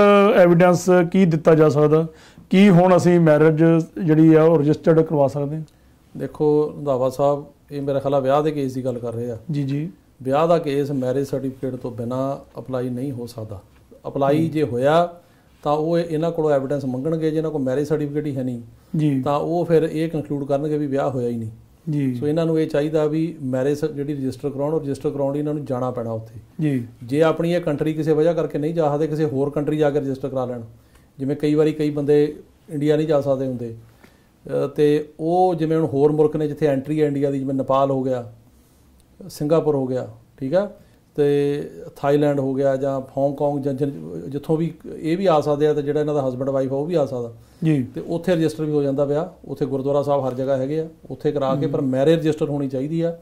ਐਵੀਡੈਂਸ ਕੀ ਦਿੱਤਾ ਜਾ ਸਕਦਾ ਕੀ ਹੁਣ ਅਸੀਂ ਮੈਰਿਜ ਜਿਹੜੀ ਆ ਉਹ ਰਜਿਸਟਰਡ ਕਰਵਾ ਸਕਦੇ ਹਾਂ ਦੇਖੋ ਰੰਧਾਵਾ ਸਾਹਿਬ ਇਹ ਮੇਰਾ ਖਿਆਲ ਵਿਆਹ ਦੇ ਕੇਸ ਦੀ ਗੱਲ ਕਰ ਰਹੇ ਆ ਜੀ ਜੀ ਵਿਆਹ ਦਾ ਕੇਸ ਮੈਰਿਜ ਸਰਟੀਫਿਕੇਟ ਤੋਂ ਬਿਨਾ ਅਪਲਾਈ ਨਹੀਂ ਹੋ ਸਕਦਾ ਅਪਲਾਈ ਜੇ ਹੋਇਆ ਤਾਂ ਉਹ ਇਹਨਾਂ ਕੋਲੋਂ ਐਵੀਡੈਂਸ ਮੰਗਣਗੇ ਜਿਹਨਾਂ ਕੋਲ ਮੈਰਿਜ ਸਰਟੀਫਿਕੇਟ ਹੀ ਹੈ ਨਹੀਂ ਜੀ ਤਾਂ ਉਹ ਫਿਰ ਇਹ ਕਨਕਲੂਡ ਕਰਨਗੇ ਵੀ ਵਿਆਹ ਹੋਇਆ ਹੀ ਨਹੀਂ ਜੀ ਸੋ ਇਹਨਾਂ ਨੂੰ ਇਹ ਚਾਹੀਦਾ ਵੀ ਮੈਰਿਜ ਜਿਹੜੀ ਰਜਿਸਟਰ ਕਰਾਉਣ ਉਹ ਰਜਿਸਟਰ ਕਰਾਉਣ ਲਈ ਇਹਨਾਂ ਨੂੰ ਜਾਣਾ ਪੈਣਾ ਉੱਥੇ ਜੀ ਜੇ ਆਪਣੀ ਇਹ ਕੰਟਰੀ ਕਿਸੇ ਵਜ੍ਹਾ ਕਰਕੇ ਨਹੀਂ ਜਾ ਸਕਦੇ ਕਿਸੇ ਹੋਰ ਕੰਟਰੀ ਜਾ ਕੇ ਰਜਿਸਟਰ ਕਰਾ ਲੈਣ ਜਿਵੇਂ ਕਈ ਵਾਰੀ ਕਈ ਬੰਦੇ ਇੰਡੀਆ ਨਹੀਂ ਜਾ ਸਕਦੇ ਹੁੰਦੇ ਤੇ ਉਹ ਜਿਵੇਂ ਹੁਣ ਹੋਰ ਮੁਲਕ ਨੇ ਜਿੱਥੇ ਐਂਟਰੀ ਹੈ ਇੰਡੀਆ ਦੀ ਜਿਵੇਂ ਨੇਪਾਲ ਹੋ ਗਿਆ ਸਿੰਗਾਪੁਰ ਹੋ ਗਿਆ ਠੀਕ ਆ ਤੇ ਥਾਈਲੈਂਡ ਹੋ ਗਿਆ ਜਾਂ ਹਾਂਗਕਾਂਗ ਜਾਂ ਜਿੱਥੋਂ ਵੀ ਇਹ ਵੀ ਆ ਸਕਦੇ ਆ ਤੇ ਜਿਹੜਾ ਇਹਨਾਂ ਦਾ ਹਸਬੰਡ ਵਾਈਫ ਉਹ ਵੀ ਆ ਸਕਦਾ ਜੀ ਤੇ ਉੱਥੇ ਰਜਿਸਟਰ ਵੀ ਹੋ ਜਾਂਦਾ ਪਿਆ ਉੱਥੇ ਗੁਰਦੁਆਰਾ ਸਾਹਿਬ ਹਰ ਜਗ੍ਹਾ ਹੈਗੇ ਆ ਉੱਥੇ ਕਰਾ ਕੇ ਪਰ ਮੈਰਿਜ ਰਜਿਸਟਰ ਹੋਣੀ ਚਾਹੀਦੀ ਆ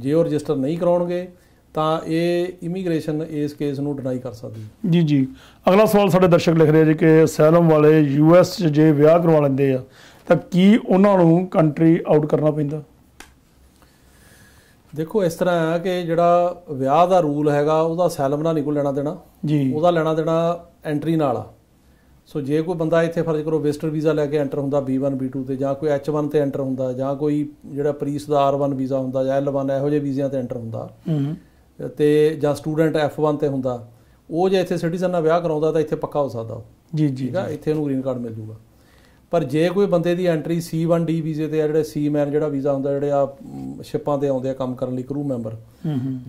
ਜੇ ਉਹ ਰਜਿਸਟਰ ਨਹੀਂ ਕਰਾਉਣਗੇ ਤਾਂ ਇਹ ਇਮੀਗ੍ਰੇਸ਼ਨ ਇਸ ਕੇਸ ਨੂੰ ਡਿਨਾਈ ਕਰ ਸਕਦੀ ਹੈ ਜੀ ਜੀ ਅਗਲਾ ਸਵਾਲ ਸਾਡੇ ਦਰਸ਼ਕ ਲਿਖ ਰਹੇ ਜੀ ਕਿ ਸੈਲਮ ਵਾਲੇ ਯੂਐਸ 'ਚ ਜੇ ਵਿਆਹ ਕਰਵਾ ਲੈਂਦੇ ਆ ਤਾਂ ਕੀ ਉਹਨਾਂ ਨੂੰ ਕੰਟਰੀ ਆਊਟ ਕਰਨਾ ਪੈਂਦਾ ਦੇਖੋ ਇਸ ਤਰ੍ਹਾਂ ਹੈ ਕਿ ਜਿਹੜਾ ਵਿਆਹ ਦਾ ਰੂਲ ਹੈਗਾ ਉਹਦਾ ਸੈਲਮ ਨਾਲ ਨਹੀਂ ਕੋ ਲੈਣਾ ਦੇਣਾ ਜੀ ਉਹਦਾ ਲੈਣਾ ਦੇਣਾ ਐਂਟਰੀ ਨਾਲ ਆ ਸੋ ਜੇ ਕੋਈ ਬੰਦਾ ਇੱਥੇ ਫਰਜ਼ ਕਰੋ ਵਿਜ਼ਟਰ ਵੀਜ਼ਾ ਲੈ ਕੇ ਐਂਟਰ ਹੁੰਦਾ B1 B2 ਤੇ ਜਾਂ ਕੋਈ H1 ਤੇ ਐਂਟਰ ਹੁੰਦਾ ਜਾਂ ਕੋਈ ਜਿਹੜਾ ਪ੍ਰੀਸ ਦਾ R1 ਵੀਜ਼ਾ ਹੁੰਦਾ ਜਾਂ L1 ਇਹੋ ਜਿਹੇ ਵੀਜ਼ਿਆਂ ਤੇ ਐਂਟਰ ਹੁੰਦਾ ਤੇ ਜਾਂ ਸਟੂਡੈਂਟ F1 ਤੇ ਹੁੰਦਾ ਉਹ ਜੇ ਇੱਥੇ ਸਿਟੀਜ਼ਨ ਨਾਲ ਵਿਆਹ ਕਰਾਉਂਦਾ ਤਾਂ ਇੱਥੇ ਪੱਕਾ ਹੋ ਸਕਦਾ ਜੀ ਜੀ ਇੱਥੇ ਉਹਨੂੰ ਗ੍ਰੀਨ ਕਾਰਡ ਮਿਲ ਜੂਗਾ ਪਰ ਜੇ ਕੋਈ ਬੰਦੇ ਦੀ ਐਂਟਰੀ C1D ਵੀਜ਼ੇ ਤੇ ਆ ਜਿਹੜੇ ਸੀ ਮੈਨ ਜਿਹੜਾ ਵੀਜ਼ਾ ਹੁੰਦਾ ਜਿਹੜੇ ਆ ਸ਼ਿਪਾਂ ਤੇ ਆਉਂਦੇ ਆ ਕੰਮ ਕਰਨ ਲਈ ਕਰੂ ਮੈਂਬਰ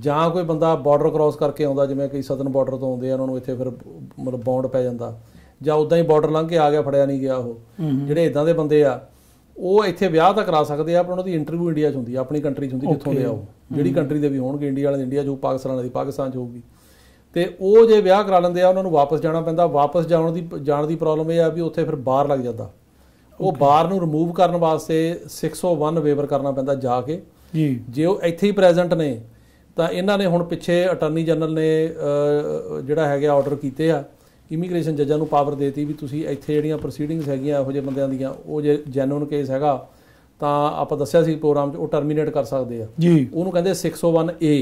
ਜਾਂ ਕੋਈ ਬੰਦਾ ਬਾਰਡਰ ਕ੍ਰਾਸ ਕਰਕੇ ਆਉਂਦਾ ਜਿਵੇਂ ਕਈ ਸਦਨ ਬਾਰਡਰ ਤੋਂ ਆਉਂਦੇ ਆ ਉਹਨਾਂ ਨੂੰ ਇੱਥੇ ਫਿਰ ਮਤਲਬ ਬੌਂਡ ਪੈ ਜਾਂਦਾ ਜਾਂ ਉਦਾਂ ਹੀ ਬਾਰਡਰ ਲੰਘ ਕੇ ਆ ਗਿਆ ਫੜਿਆ ਨਹੀਂ ਗਿਆ ਉਹ ਜਿਹੜੇ ਇਦਾਂ ਦੇ ਬੰਦੇ ਆ ਉਹ ਇੱਥੇ ਵਿਆਹ ਤਾਂ ਕਰਾ ਸਕਦੇ ਆ ਪਰ ਉਹਨਾਂ ਦੀ ਇੰਟਰਵਿਊ ਇੰਡੀਆ 'ਚ ਹੁੰਦੀ ਆ ਆਪਣੀ ਕੰਟਰੀ 'ਚ ਹੁੰਦੀ ਜਿੱਥੋਂ ਦੇ ਆ ਉਹ ਜਿਹੜੀ ਕੰਟਰੀ ਦੇ ਵੀ ਹੋਣਗੇ ਇੰਡੀਆ ਵਾਲੇ ਇੰਡੀਆ ਜੋ ਪਾਕਿਸਤਾਨ ਵਾਲੇ ਦੀ ਪਾਕਿਸਤਾਨ 'ਚ ਹੋਊਗੀ ਤੇ ਉਹ ਜੇ ਵਿਆਹ ਕਰਾ ਲੈਂਦੇ ਆ ਉਹਨਾਂ ਨੂੰ ਵਾਪਸ ਜਾਣਾ ਪੈਂਦਾ ਵਾਪਸ ਜਾਣ ਦੀ ਜਾਣ ਦੀ ਪ੍ਰੋਬਲਮ ਇਹ ਆ ਵੀ ਉੱਥੇ ਫਿਰ ਬਾਹਰ ਲੱਗ ਜਾਂਦਾ ਉਹ ਬਾਰ ਨੂੰ ਰਿਮੂਵ ਕਰਨ ਵਾਸਤੇ 601 ਵੇਵਰ ਕਰਨਾ ਪੈਂਦਾ ਜਾ ਕੇ ਜੀ ਜੇ ਉਹ ਇੱਥੇ ਹੀ ਪ੍ਰੈਜ਼ੈਂਟ ਨੇ ਤਾਂ ਇਹਨਾਂ ਨੇ ਹੁਣ ਪਿੱਛੇ ਅਟਾਰਨੀ ਜਨਰਲ ਨੇ ਜਿਹੜਾ ਹੈਗਾ ਆਰਡਰ ਕੀਤੇ ਆ ਇਮੀਗ੍ਰੇਸ਼ਨ ਜੱਜਾਂ ਨੂੰ ਪਾਵਰ ਦੇਤੀ ਵੀ ਤੁਸੀਂ ਇੱਥੇ ਜਿਹੜੀਆਂ ਪ੍ਰੋਸੀਡਿੰਗਸ ਹੈਗੀਆਂ ਇਹੋ ਜਿਹੇ ਬੰਦਿਆਂ ਦੀਆਂ ਉਹ ਜੇ ਜੈਨੂਨ ਕੇਸ ਹੈਗਾ ਤਾਂ ਆਪਾਂ ਦੱਸਿਆ ਸੀ ਪ੍ਰੋਗਰਾਮ 'ਚ ਉਹ ਟਰਮੀਨੇਟ ਕਰ ਸਕਦੇ ਆ ਜੀ ਉਹਨੂੰ ਕਹਿੰਦੇ 601A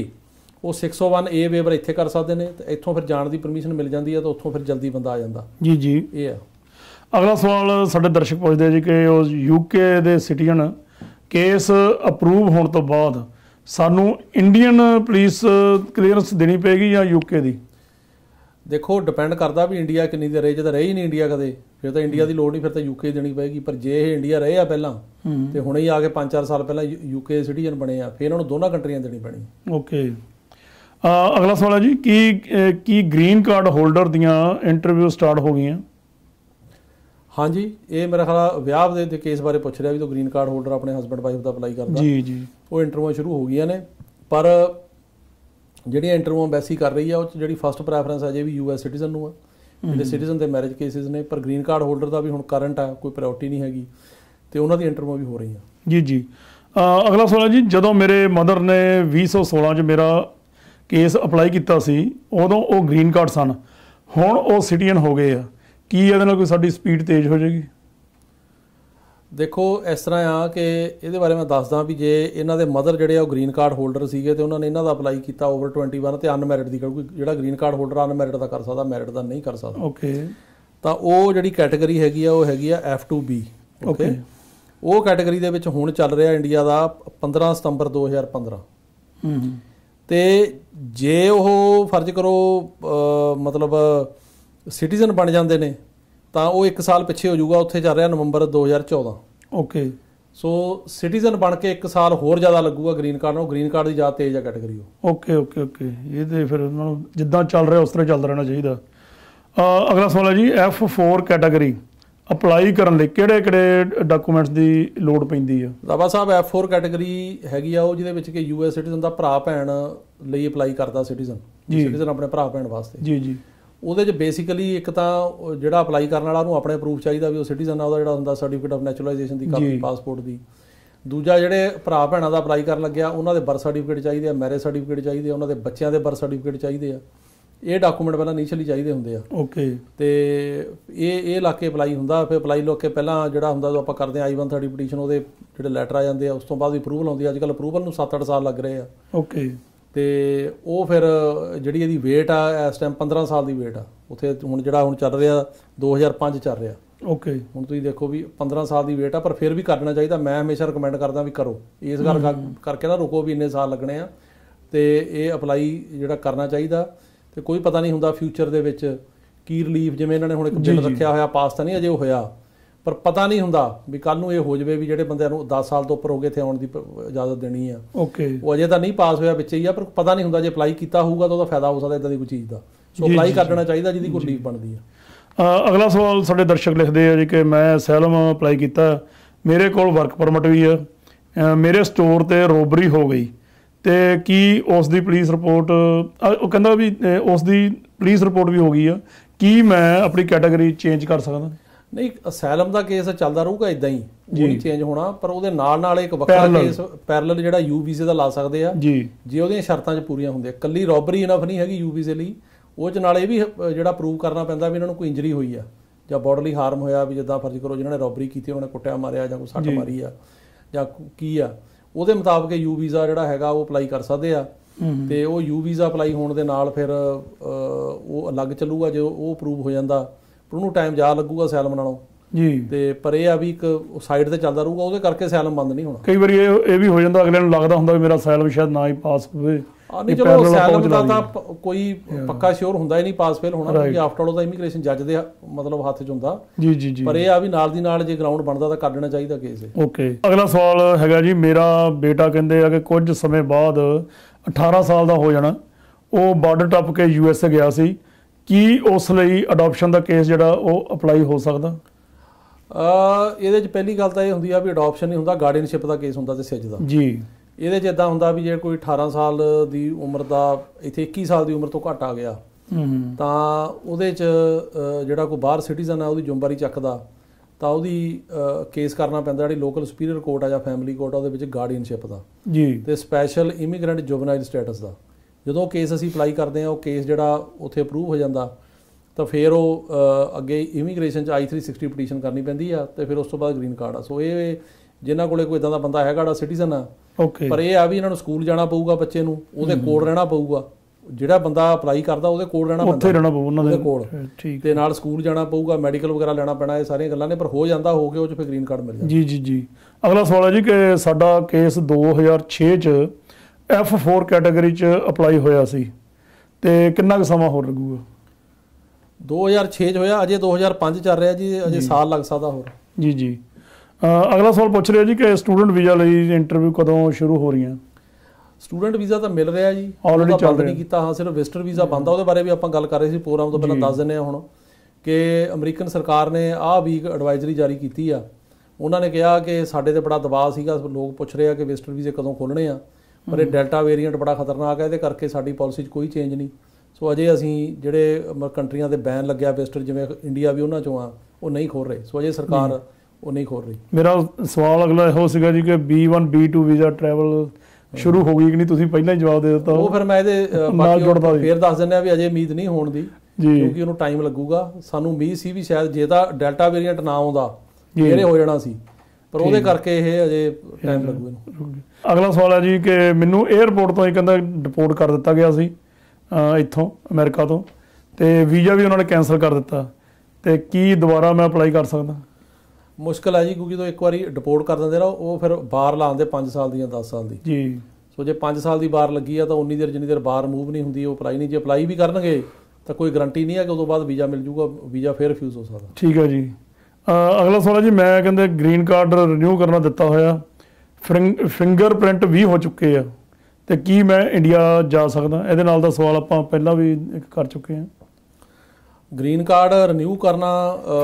ਉਹ 601A ਵੇਵਰ ਇੱਥੇ ਕਰ ਸਕਦੇ ਨੇ ਤੇ ਇੱਥੋਂ ਫਿਰ ਜਾਣ ਦੀ ਪਰਮਿਸ਼ਨ ਮਿਲ ਜਾਂਦੀ ਆ ਤਾਂ ਉੱਥੋਂ ਫਿਰ ਜਲਦੀ ਬੰਦਾ ਆ ਜਾਂਦਾ ਜੀ ਜੀ ਇਹ ਆ ਅਗਲਾ ਸਵਾਲ ਸਾਡੇ ਦਰਸ਼ਕ ਪੁੱਛਦੇ ਜੀ ਕਿ ਉਹ ਯੂਕੇ ਦੇ ਸਿਟੀਜ਼ਨ ਕੇਸ ਅਪਰੂਵ ਹੋਣ ਤੋਂ ਬਾਅਦ ਸਾਨੂੰ ਇੰਡੀਅਨ ਪੁਲਿਸ ਕਲੀਅਰੈਂਸ ਦੇਣੀ ਪੈਗੀ ਜਾਂ ਯੂਕੇ ਦੀ ਦੇਖੋ ਡਿਪੈਂਡ ਕਰਦਾ ਵੀ ਇੰਡੀਆ ਕਿੰਨੀ ਦੇ ਰਹੇ ਜੇ ਤਾਂ ਰਹੀ ਨਹੀਂ ਇੰਡੀਆ ਕਦੇ ਫਿਰ ਤਾਂ ਇੰਡੀਆ ਦੀ ਲੋੜ ਨਹੀਂ ਫਿਰ ਤਾਂ ਯੂਕੇ ਦੇਣੀ ਪੈਗੀ ਪਰ ਜੇ ਇਹ ਇੰਡੀਆ ਰਹੇ ਆ ਪਹਿਲਾਂ ਤੇ ਹੁਣੇ ਹੀ ਆ ਕੇ 5-4 ਸਾਲ ਪਹਿਲਾਂ ਯੂਕੇ ਸਿਟੀਜ਼ਨ ਬਣੇ ਆ ਫਿਰ ਇਹਨਾਂ ਨੂੰ ਦੋਨਾਂ ਕੰਟਰੀਆਂ ਦੇਣੀ ਪੈਣੀ ਓਕੇ ਅਗਲਾ ਸਵਾਲ ਹੈ ਜੀ ਕੀ ਕੀ ਗ੍ਰੀਨ ਕਾਰਡ ਹੋਲਡਰ ਦੀਆਂ ਇੰਟਰਵਿਊ ਸਟਾਰਟ ਹੋ ਗਈਆਂ ਹਾਂਜੀ ਇਹ ਮੇਰਾ ਖਿਆਲ ਵਿਆਹ ਦੇ ਕੇਸ ਬਾਰੇ ਪੁੱਛ ਰਿਹਾ ਵੀ ਤੋਂ ਗ੍ਰੀਨ ਕਾਰਡ ਹੋਲਡਰ ਆਪਣੇ ਹਸਬੰਡ ਵਾਈਫ ਦਾ ਅਪਲਾਈ ਕਰਦਾ ਜੀ ਜੀ ਉਹ ਇੰਟਰਵਿਊ ਸ਼ੁਰੂ ਹੋ ਗਈਆਂ ਨੇ ਪਰ ਜਿਹੜੀ ਇੰਟਰਵਿਊ ਐਮਬੈਸੀ ਕਰ ਰਹੀ ਆ ਉਹ ਜਿਹੜੀ ਫਸਟ ਪ੍ਰੈਫਰੈਂਸ ਅਜੇ ਵੀ ਯੂਐਸ ਸਿਟੀਜ਼ਨ ਨੂੰ ਆ ਜਿਹੜੇ ਸਿਟੀਜ਼ਨ ਦੇ ਮੈਰਿਜ ਕੇਸਿਸ ਨੇ ਪਰ ਗ੍ਰੀਨ ਕਾਰਡ ਹੋਲਡਰ ਦਾ ਵੀ ਹੁਣ ਕਰੰਟ ਆ ਕੋਈ ਪ੍ਰਾਇੋਰਟੀ ਨਹੀਂ ਹੈਗੀ ਤੇ ਉਹਨਾਂ ਦੀ ਇੰਟਰਵਿਊ ਵੀ ਹੋ ਰਹੀਆਂ ਜੀ ਜੀ ਅਗਲਾ ਸਵਾਲ ਜੀ ਜਦੋਂ ਮੇਰੇ ਮਦਰ ਨੇ 2016 ਚ ਮੇਰਾ ਕੇਸ ਅਪਲਾਈ ਕੀਤਾ ਸੀ ਉਦੋਂ ਉਹ ਗ੍ਰੀਨ ਕਾਰਡ ਸਨ ਹੁਣ ਉਹ ਸਿਟੀਜ਼ਨ ਹੋ ਗਏ ਆ ਕੀ ਇਹਦੇ ਨਾਲ ਕੋਈ ਸਾਡੀ ਸਪੀਡ ਤੇਜ਼ ਹੋ ਜਾਏਗੀ ਦੇਖੋ ਇਸ ਤਰ੍ਹਾਂ ਆ ਕਿ ਇਹਦੇ ਬਾਰੇ ਮੈਂ ਦੱਸਦਾ ਵੀ ਜੇ ਇਹਨਾਂ ਦੇ ਮਦਰ ਜਿਹੜੇ ਆ ਉਹ ਗ੍ਰੀਨ ਕਾਰਡ ਹੋਲਡਰ ਸੀਗੇ ਤੇ ਉਹਨਾਂ ਨੇ ਇਹਨਾਂ ਦਾ ਅਪਲਾਈ ਕੀਤਾ ਓਵਰ 21 ਤੇ ਅਨਮੈਰਿਡ ਦੀ ਕਿਉਂਕਿ ਜਿਹੜਾ ਗ੍ਰੀਨ ਕਾਰਡ ਹੋਲਡਰ ਅਨਮੈਰਿਡ ਦਾ ਕਰ ਸਕਦਾ ਮੈਰਿਡ ਦਾ ਨਹੀਂ ਕਰ ਸਕਦਾ ਓਕੇ ਤਾਂ ਉਹ ਜਿਹੜੀ ਕੈਟਾਗਰੀ ਹੈਗੀ ਆ ਉਹ ਹੈਗੀ ਆ F2B ਓਕੇ ਉਹ ਕੈਟਾਗਰੀ ਦੇ ਵਿੱਚ ਹੁਣ ਚੱਲ ਰਿਹਾ ਇੰਡੀਆ ਦਾ 15 ਸਤੰਬਰ 2015 ਹੂੰ ਤੇ ਜੇ ਉਹ ਫਰਜ਼ ਕਰੋ ਮਤਲਬ ਸਿਟੀਜ਼ਨ ਬਣ ਜਾਂਦੇ ਨੇ ਤਾਂ ਉਹ 1 ਸਾਲ ਪਿੱਛੇ ਹੋ ਜਾਊਗਾ ਉੱਥੇ ਚੱਲ ਰਿਹਾ ਨਵੰਬਰ 2014 ਓਕੇ ਸੋ ਸਿਟੀਜ਼ਨ ਬਣ ਕੇ 1 ਸਾਲ ਹੋਰ ਜ਼ਿਆਦਾ ਲੱਗੂਗਾ ਗ੍ਰੀਨ ਕਾਰਡ ਨੂੰ ਗ੍ਰੀਨ ਕਾਰਡ ਦੀ ਜ਼ਿਆਦਾ ਤੇਜ਼ ਆ ਕੈਟਾਗਰੀ ਉਹ ਓਕੇ ਓਕੇ ਓਕੇ ਇਹ ਤੇ ਫਿਰ ਉਹਨਾਂ ਨੂੰ ਜਿੱਦਾਂ ਚੱਲ ਰਿਹਾ ਉਸ ਤਰ੍ਹਾਂ ਚੱਲਦਾ ਰਹਿਣਾ ਚਾਹੀਦਾ ਅਗਲਾ ਸਵਾਲ ਹੈ ਜੀ F4 ਕੈਟਾਗਰੀ ਅਪਲਾਈ ਕਰਨ ਲਈ ਕਿਹੜੇ ਕਿਹੜੇ ਡਾਕੂਮੈਂਟਸ ਦੀ ਲੋੜ ਪੈਂਦੀ ਆ ਦਾਵਾ ਸਾਹਿਬ F4 ਕੈਟਾਗਰੀ ਹੈਗੀ ਆ ਉਹ ਜਿਹਦੇ ਵਿੱਚ ਕਿ ਯੂਐਸ ਸਿਟੀਜ਼ਨ ਦਾ ਭਰਾ ਭੈਣ ਲਈ ਅਪਲਾਈ ਕਰਦਾ ਸਿਟੀਜ਼ਨ ਸਿਟੀਜ਼ਨ ਆਪਣੇ ਭਰਾ ਭੈਣ ਵਾਸਤੇ ਜੀ ਜੀ ਉਹਦੇ 'ਚ ਬੇਸਿਕਲੀ ਇੱਕ ਤਾਂ ਜਿਹੜਾ ਅਪਲਾਈ ਕਰਨ ਵਾਲਾ ਉਹਨੂੰ ਆਪਣੇ ਪ੍ਰੂਫ ਚਾਹੀਦਾ ਵੀ ਉਹ ਸਿਟੀਜ਼ਨ ਆ ਉਹਦਾ ਜਿਹੜਾ ਹੁੰਦਾ ਸਰਟੀਫਿਕੇਟ ਆਫ ਨੈਚੁਰਲਾਈਜੇਸ਼ਨ ਦੀ ਕਾਪੀ ਪਾਸਪੋਰਟ ਦੀ ਦੂਜਾ ਜਿਹੜੇ ਭਰਾ ਭੈਣਾਂ ਦਾ ਅਪਲਾਈ ਕਰਨ ਲੱਗਿਆ ਉਹਨਾਂ ਦੇ ਬਰਥ ਸਰਟੀਫਿਕੇਟ ਚਾਹੀਦੇ ਆ ਮੈਰਿਜ ਸਰਟੀਫਿਕੇਟ ਚਾਹੀਦੇ ਆ ਉਹਨਾਂ ਦੇ ਬੱਚਿਆਂ ਦੇ ਬਰਥ ਸਰਟੀਫਿਕੇਟ ਚਾਹੀਦੇ ਆ ਇਹ ਡਾਕੂਮੈਂਟ ਪਹਿਲਾਂ ਨੀਚਲੀ ਚਾਹੀਦੇ ਹੁੰਦੇ ਆ ਓਕੇ ਤੇ ਇਹ ਇਹ ਲਾ ਕੇ ਅਪਲਾਈ ਹੁੰਦਾ ਫਿਰ ਅਪਲਾਈ ਲੋਕ ਕੇ ਪਹਿਲਾਂ ਜਿਹੜਾ ਹੁੰਦਾ ਜੋ ਆਪਾਂ ਕਰਦੇ ਆ I130 ਪਟੀਸ਼ਨ ਉਹਦੇ ਜਿਹੜੇ ਲੈਟਰ ਆ ਜਾਂਦੇ ਆ ਉਸ ਤੋਂ ਬਾਅਦ ਵੀ ਅਪਰੂਵਲ ਆਉਂਦੀ ਆ ਅੱਜਕੱਲ ਅਪਰੂਵਲ ਨੂੰ 7-8 ਸਾਲ ਲੱਗ ਰਹੇ ਆ ਓਕੇ ਤੇ ਉਹ ਫਿਰ ਜਿਹੜੀ ਇਹਦੀ weight ਆ ਇਸ ਟਾਈਮ 15 ਸਾਲ ਦੀ weight ਆ ਉਥੇ ਹੁਣ ਜਿਹੜਾ ਹੁਣ ਚੱਲ ਰਿਹਾ 2005 ਚੱਲ ਰਿਹਾ ਓਕੇ ਹੁਣ ਤੁਸੀਂ ਦੇਖੋ ਵੀ 15 ਸਾਲ ਦੀ weight ਆ ਪਰ ਫਿਰ ਵੀ ਕਰਨਾ ਚਾਹੀਦਾ ਮੈਂ ਹਮੇਸ਼ਾ ਰეკਮੈਂਡ ਕਰਦਾ ਵੀ ਕਰੋ ਇਸ ਗੱਲ ਕਰਕੇ ਨਾ ਰੁਕੋ ਵੀ ਇੰਨੇ ਸਾਲ ਲੱਗਣੇ ਆ ਤੇ ਇਹ ਅਪਲਾਈ ਜਿਹੜਾ ਕਰਨਾ ਚਾਹੀਦਾ ਤੇ ਕੋਈ ਪਤਾ ਨਹੀਂ ਹੁੰਦਾ ਫਿਊਚਰ ਦੇ ਵਿੱਚ ਕੀ ਰਿਲੀਫ ਜਿਵੇਂ ਇਹਨਾਂ ਨੇ ਹੁਣ ਇੱਕ ਬਿੱਲ ਰੱਖਿਆ ਹੋਇਆ ਪਾਸ ਤਾਂ ਨਹੀਂ ਅਜੇ ਹੋਇਆ ਪਰ ਪਤਾ ਨਹੀਂ ਹੁੰਦਾ ਵੀ ਕੱਲ ਨੂੰ ਇਹ ਹੋ ਜਵੇ ਵੀ ਜਿਹੜੇ ਬੰਦਿਆਂ ਨੂੰ 10 ਸਾਲ ਤੋਂ ਉੱਪਰ ਹੋ ਗਏ ਤੇ ਆਉਣ ਦੀ ਇਜਾਜ਼ਤ ਦੇਣੀ ਆ ਓਕੇ ਉਹ ਅਜੇ ਤਾਂ ਨਹੀਂ ਪਾਸ ਹੋਇਆ ਵਿੱਚ ਹੀ ਆ ਪਰ ਪਤਾ ਨਹੀਂ ਹੁੰਦਾ ਜੇ ਅਪਲਾਈ ਕੀਤਾ ਹੋਊਗਾ ਤਾਂ ਉਹਦਾ ਫਾਇਦਾ ਹੋ ਸਕਦਾ ਇਦਾਂ ਦੀ ਕੋਈ ਚੀਜ਼ ਦਾ ਸੋ ਅਪਲਾਈ ਕਰ ਦੇਣਾ ਚਾਹੀਦਾ ਜਿਹਦੀ ਕੋਈ ਲੀਵ ਬਣਦੀ ਆ ਅਗਲਾ ਸਵਾਲ ਸਾਡੇ ਦਰਸ਼ਕ ਲਿਖਦੇ ਆ ਜੀ ਕਿ ਮੈਂ ਸੈਲਮ ਅਪਲਾਈ ਕੀਤਾ ਮੇਰੇ ਕੋਲ ਵਰਕ ਪਰਮਿਟ ਵੀ ਆ ਮੇਰੇ ਸਟੋਰ ਤੇ ਰੋਬਰੀ ਹੋ ਗਈ ਤੇ ਕੀ ਉਸ ਦੀ ਪੁਲਿਸ ਰਿਪੋਰਟ ਉਹ ਕਹਿੰਦਾ ਵੀ ਉਸ ਦੀ ਪੁਲਿਸ ਰਿਪੋਰਟ ਵੀ ਹੋ ਗਈ ਆ ਕੀ ਮੈਂ ਆਪਣੀ ਕੈਟਾਗਰੀ ਚੇਂਜ ਕਰ ਸਕਦਾ ਨਹੀਂ ਅਸਾਈਲਮ ਦਾ ਕੇਸ ਚੱਲਦਾ ਰਹੂਗਾ ਇਦਾਂ ਹੀ ਜੀ ਚੇਂਜ ਹੋਣਾ ਪਰ ਉਹਦੇ ਨਾਲ ਨਾਲ ਇੱਕ ਵੱਖਰਾ ਕੇਸ ਪੈਰਲਲ ਜਿਹੜਾ ਯੂ ਵੀਜ਼ੇ ਦਾ ਲਾ ਸਕਦੇ ਆ ਜੀ ਜੇ ਉਹਦੀਆਂ ਸ਼ਰਤਾਂ 'ਚ ਪੂਰੀਆਂ ਹੁੰਦੀਆਂ ਕੱਲੀ ਰੋਬਰੀ ਇਨਫ ਨਹੀਂ ਹੈਗੀ ਯੂ ਵੀਜ਼ੇ ਲਈ ਉਹ 'ਚ ਨਾਲ ਇਹ ਵੀ ਜਿਹੜਾ ਪ੍ਰੂਵ ਕਰਨਾ ਪੈਂਦਾ ਵੀ ਇਹਨਾਂ ਨੂੰ ਕੋਈ ਇੰਜਰੀ ਹੋਈ ਆ ਜਾਂ ਬਾਡੀਲੀ ਹਾਰਮ ਹੋਇਆ ਵੀ ਜਿੱਦਾਂ ਫਰਜ਼ ਕਰੋ ਜਿਨ੍ਹਾਂ ਨੇ ਰੋਬਰੀ ਕੀਤੀ ਉਹਨਾਂ ਨੇ ਕੁੱਟਿਆ ਮਾਰਿਆ ਜਾਂ ਕੋਈ ਸੱਟ ਮਾਰੀ ਆ ਜਾਂ ਕੀ ਆ ਉਹਦੇ ਮੁਤਾਬਕ ਯੂ ਵੀਜ਼ਾ ਜਿਹੜਾ ਹੈਗਾ ਉਹ ਅਪਲਾਈ ਕਰ ਸਕਦੇ ਆ ਤੇ ਉਹ ਯੂ ਵੀਜ਼ਾ ਅਪਲਾਈ ਹੋਣ ਦੇ ਨਾਲ ਫਿਰ ਉਹ ਅਲੱਗ ਚੱਲੂਗਾ ਜੇ ਉਹ ਅਪਰੂਵ ਹੋ ਜਾਂਦਾ ਪਰ ਉਹਨੂੰ ਟਾਈਮ ਜ਼ਿਆਦਾ ਲੱਗੂਗਾ ਸੈਲਮ ਨਾਲੋਂ ਜੀ ਤੇ ਪਰ ਇਹ ਆ ਵੀ ਇੱਕ ਸਾਈਡ ਤੇ ਚੱਲਦਾ ਰਹੂਗਾ ਉਹਦੇ ਕਰਕੇ ਸੈਲਮ ਬੰਦ ਨਹੀਂ ਹੋਣਾ ਕਈ ਵਾਰੀ ਇਹ ਇਹ ਵੀ ਹੋ ਜਾਂਦਾ ਅਗਲੇ ਨੂੰ ਲੱਗਦਾ ਹੁੰਦਾ ਵੀ ਮੇਰਾ ਸੈਲਮ ਸ਼ਾਇਦ ਨਾ ਹੀ ਪਾਸ ਹੋਵੇ ਆ ਨਹੀਂ ਚਲੋ ਸੈਲਮ ਦਾ ਤਾਂ ਕੋਈ ਪੱਕਾ ਸ਼ੋਰ ਹੁੰਦਾ ਹੀ ਨਹੀਂ ਪਾਸ ਫੇਲ ਹੋਣਾ ਕਿਉਂਕਿ ਆਫਟਰ ਆਲ ਦਾ ਇਮੀਗ੍ਰੇਸ਼ਨ ਜੱਜ ਦੇ ਮਤਲਬ ਹੱਥ 'ਚ ਹੁੰਦਾ ਜੀ ਜੀ ਜੀ ਪਰ ਇਹ ਆ ਵੀ ਨਾਲ ਦੀ ਨਾਲ ਜੇ ਗਰਾਊਂਡ ਬਣਦਾ ਤਾਂ ਕਰ ਦੇਣਾ ਚਾਹੀਦਾ ਕੇਸ ਇਹ ਓਕੇ ਅਗਲਾ ਸਵਾਲ ਹੈਗਾ ਜੀ ਮੇਰਾ ਬੇਟਾ ਕਹਿੰਦੇ ਆ ਕਿ ਕੁਝ ਸਮੇਂ ਬਾਅਦ 18 ਸਾਲ ਦਾ ਹੋ ਜਾਣਾ ਉਹ ਬਾਰਡਰ ਟੱਪ ਕੇ ਯੂਐਸ ਗਿਆ ਸੀ ਕੀ ਉਸ ਲਈ ਅਡਾਪਸ਼ਨ ਦਾ ਕੇਸ ਜਿਹੜਾ ਉਹ ਅਪਲਾਈ ਹੋ ਸਕਦਾ ਅ ਇਹਦੇ ਚ ਪਹਿਲੀ ਗੱਲ ਤਾਂ ਇਹ ਹੁੰਦੀ ਆ ਵੀ ਅਡਾਪਸ਼ਨ ਨਹੀਂ ਹੁੰਦਾ ਗਾਰਡੀਅਨਸ਼ਿਪ ਦਾ ਕੇਸ ਹੁੰਦਾ ਤੇ ਸਿੱਜ ਦਾ ਜੀ ਇਹਦੇ ਚ ਇਦਾਂ ਹੁੰਦਾ ਵੀ ਜੇ ਕੋਈ 18 ਸਾਲ ਦੀ ਉਮਰ ਦਾ ਇੱਥੇ 21 ਸਾਲ ਦੀ ਉਮਰ ਤੋਂ ਘੱਟ ਆ ਗਿਆ ਹੂੰ ਤਾਂ ਉਹਦੇ ਚ ਜਿਹੜਾ ਕੋਈ ਬਾਹਰ ਸਿਟੀਜ਼ਨ ਆ ਉਹਦੀ ਜ਼ਿੰਮੇਵਾਰੀ ਚੱਕਦਾ ਤਾਂ ਉਹਦੀ ਕੇਸ ਕਰਨਾ ਪੈਂਦਾ ਜਿਹੜੀ ਲੋਕਲ ਸੁਪੀਰੀਅਰ ਕੋਰਟ ਆ ਜਾਂ ਫੈਮਿਲੀ ਕੋਰਟ ਆ ਉਹਦੇ ਵਿੱਚ ਗਾਰਡੀਅਨਸ਼ਿਪ ਦਾ ਜੀ ਤੇ ਸਪੈਸ਼ਲ ਇਮੀਗ੍ਰੈਂਟ ਜੁਵਨਾਈਲ ਸਟੇਟਸ ਦਾ ਜਦੋਂ ਕੇਸ ਅਸੀਂ ਅਪਲਾਈ ਕਰਦੇ ਹਾਂ ਉਹ ਕੇਸ ਜਿਹੜਾ ਉੱਥੇ ਅਪਰੂਵ ਹੋ ਜਾਂਦਾ ਤਾਂ ਫਿਰ ਉਹ ਅੱਗੇ ਇਮੀਗ੍ਰੇਸ਼ਨ ਚ I360 ਪਟੀਸ਼ਨ ਕਰਨੀ ਪੈਂਦੀ ਆ ਤੇ ਫਿਰ ਉਸ ਤੋਂ ਬਾਅਦ ਗ੍ਰੀਨ ਕਾਰਡ ਆ ਸੋ ਇਹ ਜਿਨ੍ਹਾਂ ਕੋਲੇ ਕੋਈ ਇਦਾਂ ਦਾ ਬੰਦਾ ਹੈਗਾੜਾ ਸਿਟੀਜ਼ਨ ਆ ਓਕੇ ਪਰ ਇਹ ਆ ਵੀ ਇਹਨਾਂ ਨੂੰ ਸਕੂਲ ਜਾਣਾ ਪਊਗਾ ਬੱਚੇ ਨੂੰ ਉਹਦੇ ਕੋਲ ਰਹਿਣਾ ਪਊਗਾ ਜਿਹੜਾ ਬੰਦਾ ਅਪਲਾਈ ਕਰਦਾ ਉਹਦੇ ਕੋਲ ਰਹਿਣਾ ਪੈਂਦਾ ਉੱਥੇ ਰਹਿਣਾ ਪਊ ਉਹਨਾਂ ਦੇ ਕੋਲ ਠੀਕ ਤੇ ਨਾਲ ਸਕੂਲ ਜਾਣਾ ਪਊਗਾ ਮੈਡੀਕਲ ਵਗੈਰਾ ਲੈਣਾ ਪੈਣਾ ਇਹ ਸਾਰੀਆਂ ਗੱਲਾਂ ਨੇ ਪਰ ਹੋ ਜਾਂਦਾ ਹੋ ਕੇ ਉਹ ਚ ਫਿਰ ਗ੍ਰੀਨ ਕਾਰਡ ਮਿਲ ਜਾਂਦਾ ਜੀ ਜੀ ਜੀ ਅਗਲਾ ਸਵਾਲ ਹੈ ਜੀ ਕਿ ਸਾਡਾ ਕੇਸ 2006 ਚ F4 ਕੈਟਾਗਰੀ ਚ ਅਪਲਾਈ ਹੋਇਆ ਸੀ ਤੇ ਕਿੰਨਾ ਕੁ ਸਮਾਂ ਹੋਰ ਲੱਗੂਗਾ 2006 ਚ ਹੋਇਆ ਅਜੇ 2005 ਚੱਲ ਰਿਹਾ ਜੀ ਅਜੇ ਸਾਲ ਲੱਗ ਸਕਦਾ ਹੋਰ ਜੀ ਜੀ ਅਗਲਾ ਸਵਾਲ ਪੁੱਛ ਰਿਹਾ ਜੀ ਕਿ ਸਟੂਡੈਂਟ ਵੀਜ਼ਾ ਲਈ ਇੰਟਰਵਿਊ ਕਦੋਂ ਸ਼ੁਰੂ ਹੋ ਰਹੀਆਂ ਸਟੂਡੈਂਟ ਵੀਜ਼ਾ ਤਾਂ ਮਿਲ ਰਿਹਾ ਜੀ ਆਲਰੇਡੀ ਚੱਲ ਰਿਹਾ ਕੀਤਾ ਹਾਂ ਸਿਰਫ ਵਿਜ਼ਟਰ ਵੀਜ਼ਾ ਬੰਦਾ ਉਹਦੇ ਬਾਰੇ ਵੀ ਆਪਾਂ ਗੱਲ ਕਰ ਰਹੇ ਸੀ ਪ੍ਰੋਗਰਾਮ ਤੋਂ ਪਹਿਲਾਂ ਦੱਸ ਦਿੰਨੇ ਆ ਹੁਣ ਕਿ ਅਮਰੀਕਨ ਸਰਕਾਰ ਨੇ ਆਹ ਵੀਕ ਐਡਵਾਈਜ਼ਰੀ ਜਾਰੀ ਕੀਤੀ ਆ ਉਹਨਾਂ ਨੇ ਕਿਹਾ ਕਿ ਸਾਡੇ ਤੇ ਬੜਾ ਦਬਾਅ ਸੀਗਾ ਲੋਕ ਪੁੱਛ ਰਹੇ ਆ ਕਿ ਵਿਜ਼ਟਰ ਵੀਜ਼ੇ ਕਦੋਂ ਖੋਲਣੇ ਆ ਪਰ ਇਹ ਡੈਲਟਾ ਵੇਰੀਐਂਟ ਬੜਾ ਖਤਰਨਾਕ ਹੈ ਇਹਦੇ ਕਰਕੇ ਸਾਡੀ ਪਾਲਿਸੀ 'ਚ ਕੋਈ ਚੇਂਜ ਨਹੀਂ ਸੋ ਅਜੇ ਅਸੀਂ ਜਿਹੜੇ ਕੰਟਰੀਆਂ ਦੇ ਬੈਨ ਲੱਗਿਆ ਵੈਸਟਰ ਜਿਵੇਂ ਇੰਡੀਆ ਵੀ ਉਹਨਾਂ ਚੋਂ ਆ ਉਹ ਨਹੀਂ ਖੋਲ ਰਹੇ ਸੋ ਅਜੇ ਸਰਕਾਰ ਉਹ ਨਹੀਂ ਖੋਲ ਰਹੀ ਮੇਰਾ ਸਵਾਲ ਅਗਲਾ ਇਹੋ ਸੀਗਾ ਜੀ ਕਿ B1 B2 ਵੀਜ਼ਾ ਟਰੈਵਲ ਸ਼ੁਰੂ ਹੋ ਗਈ ਕਿ ਨਹੀਂ ਤੁਸੀਂ ਪਹਿਲਾਂ ਹੀ ਜਵਾਬ ਦੇ ਦਿੱਤਾ ਉਹ ਫਿਰ ਮੈਂ ਇਹਦੇ ਨਾਲ ਫਿਰ ਦੱਸ ਦਿੰਦੇ ਆ ਵੀ ਅਜੇ ਉਮੀਦ ਨਹੀਂ ਹੋਣ ਦੀ ਕਿਉਂਕਿ ਉਹਨੂੰ ਟਾਈਮ ਲੱਗੂਗਾ ਸਾਨੂੰ ਉਮੀਦ ਸੀ ਵੀ ਸ਼ਾਇਦ ਜੇ ਤਾਂ ਡੈਲਟਾ ਵੇਰੀਐਂਟ ਨਾ ਆਉਂਦਾ ਇਹਨੇ ਹੋ ਜਾਣਾ ਸੀ ਪਰ ਉਹਦੇ ਕਰਕੇ ਇਹ ਅਜੇ ਟਾਈਮ ਲੱਗੂ ਇਹਨੂੰ ਅਗਲਾ ਸਵਾਲ ਹੈ ਜੀ ਕਿ ਮੈਨੂੰ 에어ਪੋਰਟ ਤੋਂ ਹੀ ਕਹਿੰਦਾ ਡਿਪੋਰਟ ਕਰ ਦਿੱਤਾ ਗਿਆ ਸੀ ਇੱਥੋਂ ਅਮਰੀਕਾ ਤੋਂ ਤੇ ਵੀਜ਼ਾ ਵੀ ਉਹਨਾਂ ਨੇ ਕੈਨਸਲ ਕਰ ਦਿੱਤਾ ਤੇ ਕੀ ਦੁਬਾਰਾ ਮੈਂ ਅਪਲਾਈ ਕਰ ਸਕਦਾ ਮੁਸ਼ਕਲ ਹੈ ਜੀ ਕਿਉਂਕਿ ਤੋਂ ਇੱਕ ਵਾਰੀ ਡਿਪੋਰਟ ਕਰ ਦਿੰਦੇ ਰਹੋ ਉਹ ਫਿਰ ਬਾਹਰ ਲਾਉਂਦੇ 5 ਸਾਲ ਦੀਆਂ 10 ਸਾਲ ਦੀ ਜੀ ਸੋ ਜੇ 5 ਸਾਲ ਦੀ ਬਾਹਰ ਲੱਗੀ ਆ ਤਾਂ ਉਨੀ ਦੇਰ ਜਿੰਨੀ ਦੇਰ ਬਾਹਰ ਮੂਵ ਨਹੀਂ ਹੁੰਦੀ ਉਹ ਅਪਲਾਈ ਨਹੀਂ ਜੇ ਅਪਲਾਈ ਵੀ ਕਰਨਗੇ ਤਾਂ ਕੋਈ ਗਾਰੰਟੀ ਨਹੀਂ ਹੈ ਕਿ ਉਦੋਂ ਬਾਅਦ ਵੀਜ਼ਾ ਮਿਲ ਜੂਗਾ ਵੀਜ਼ਾ ਫੇਰ ਰਿਫਿਊਜ਼ ਹੋ ਸਕਦਾ ਠੀਕ ਹੈ ਜੀ ਅਗਲਾ ਸਵਾਲ ਜੀ ਮੈਂ ਕਹਿੰਦੇ ਗ੍ਰੀਨ ਕਾਰਡ ਰਿਨਿਊ ਕਰਨਾ ਦਿੱਤਾ ਹੋਇਆ ਫਿੰਗਰਪ੍ਰਿੰਟ ਵੀ ਹੋ ਚੁੱਕੇ ਆ ਤੇ ਕੀ ਮੈਂ ਇੰਡੀਆ ਜਾ ਸਕਦਾ ਇਹਦੇ ਨਾਲ ਦਾ ਸਵਾਲ ਆਪਾਂ ਪਹਿਲਾਂ ਵੀ ਇੱਕ ਕਰ ਚੁੱਕੇ ਆ ਗ੍ਰੀਨ ਕਾਰਡ ਰਿਨਿਊ ਕਰਨਾ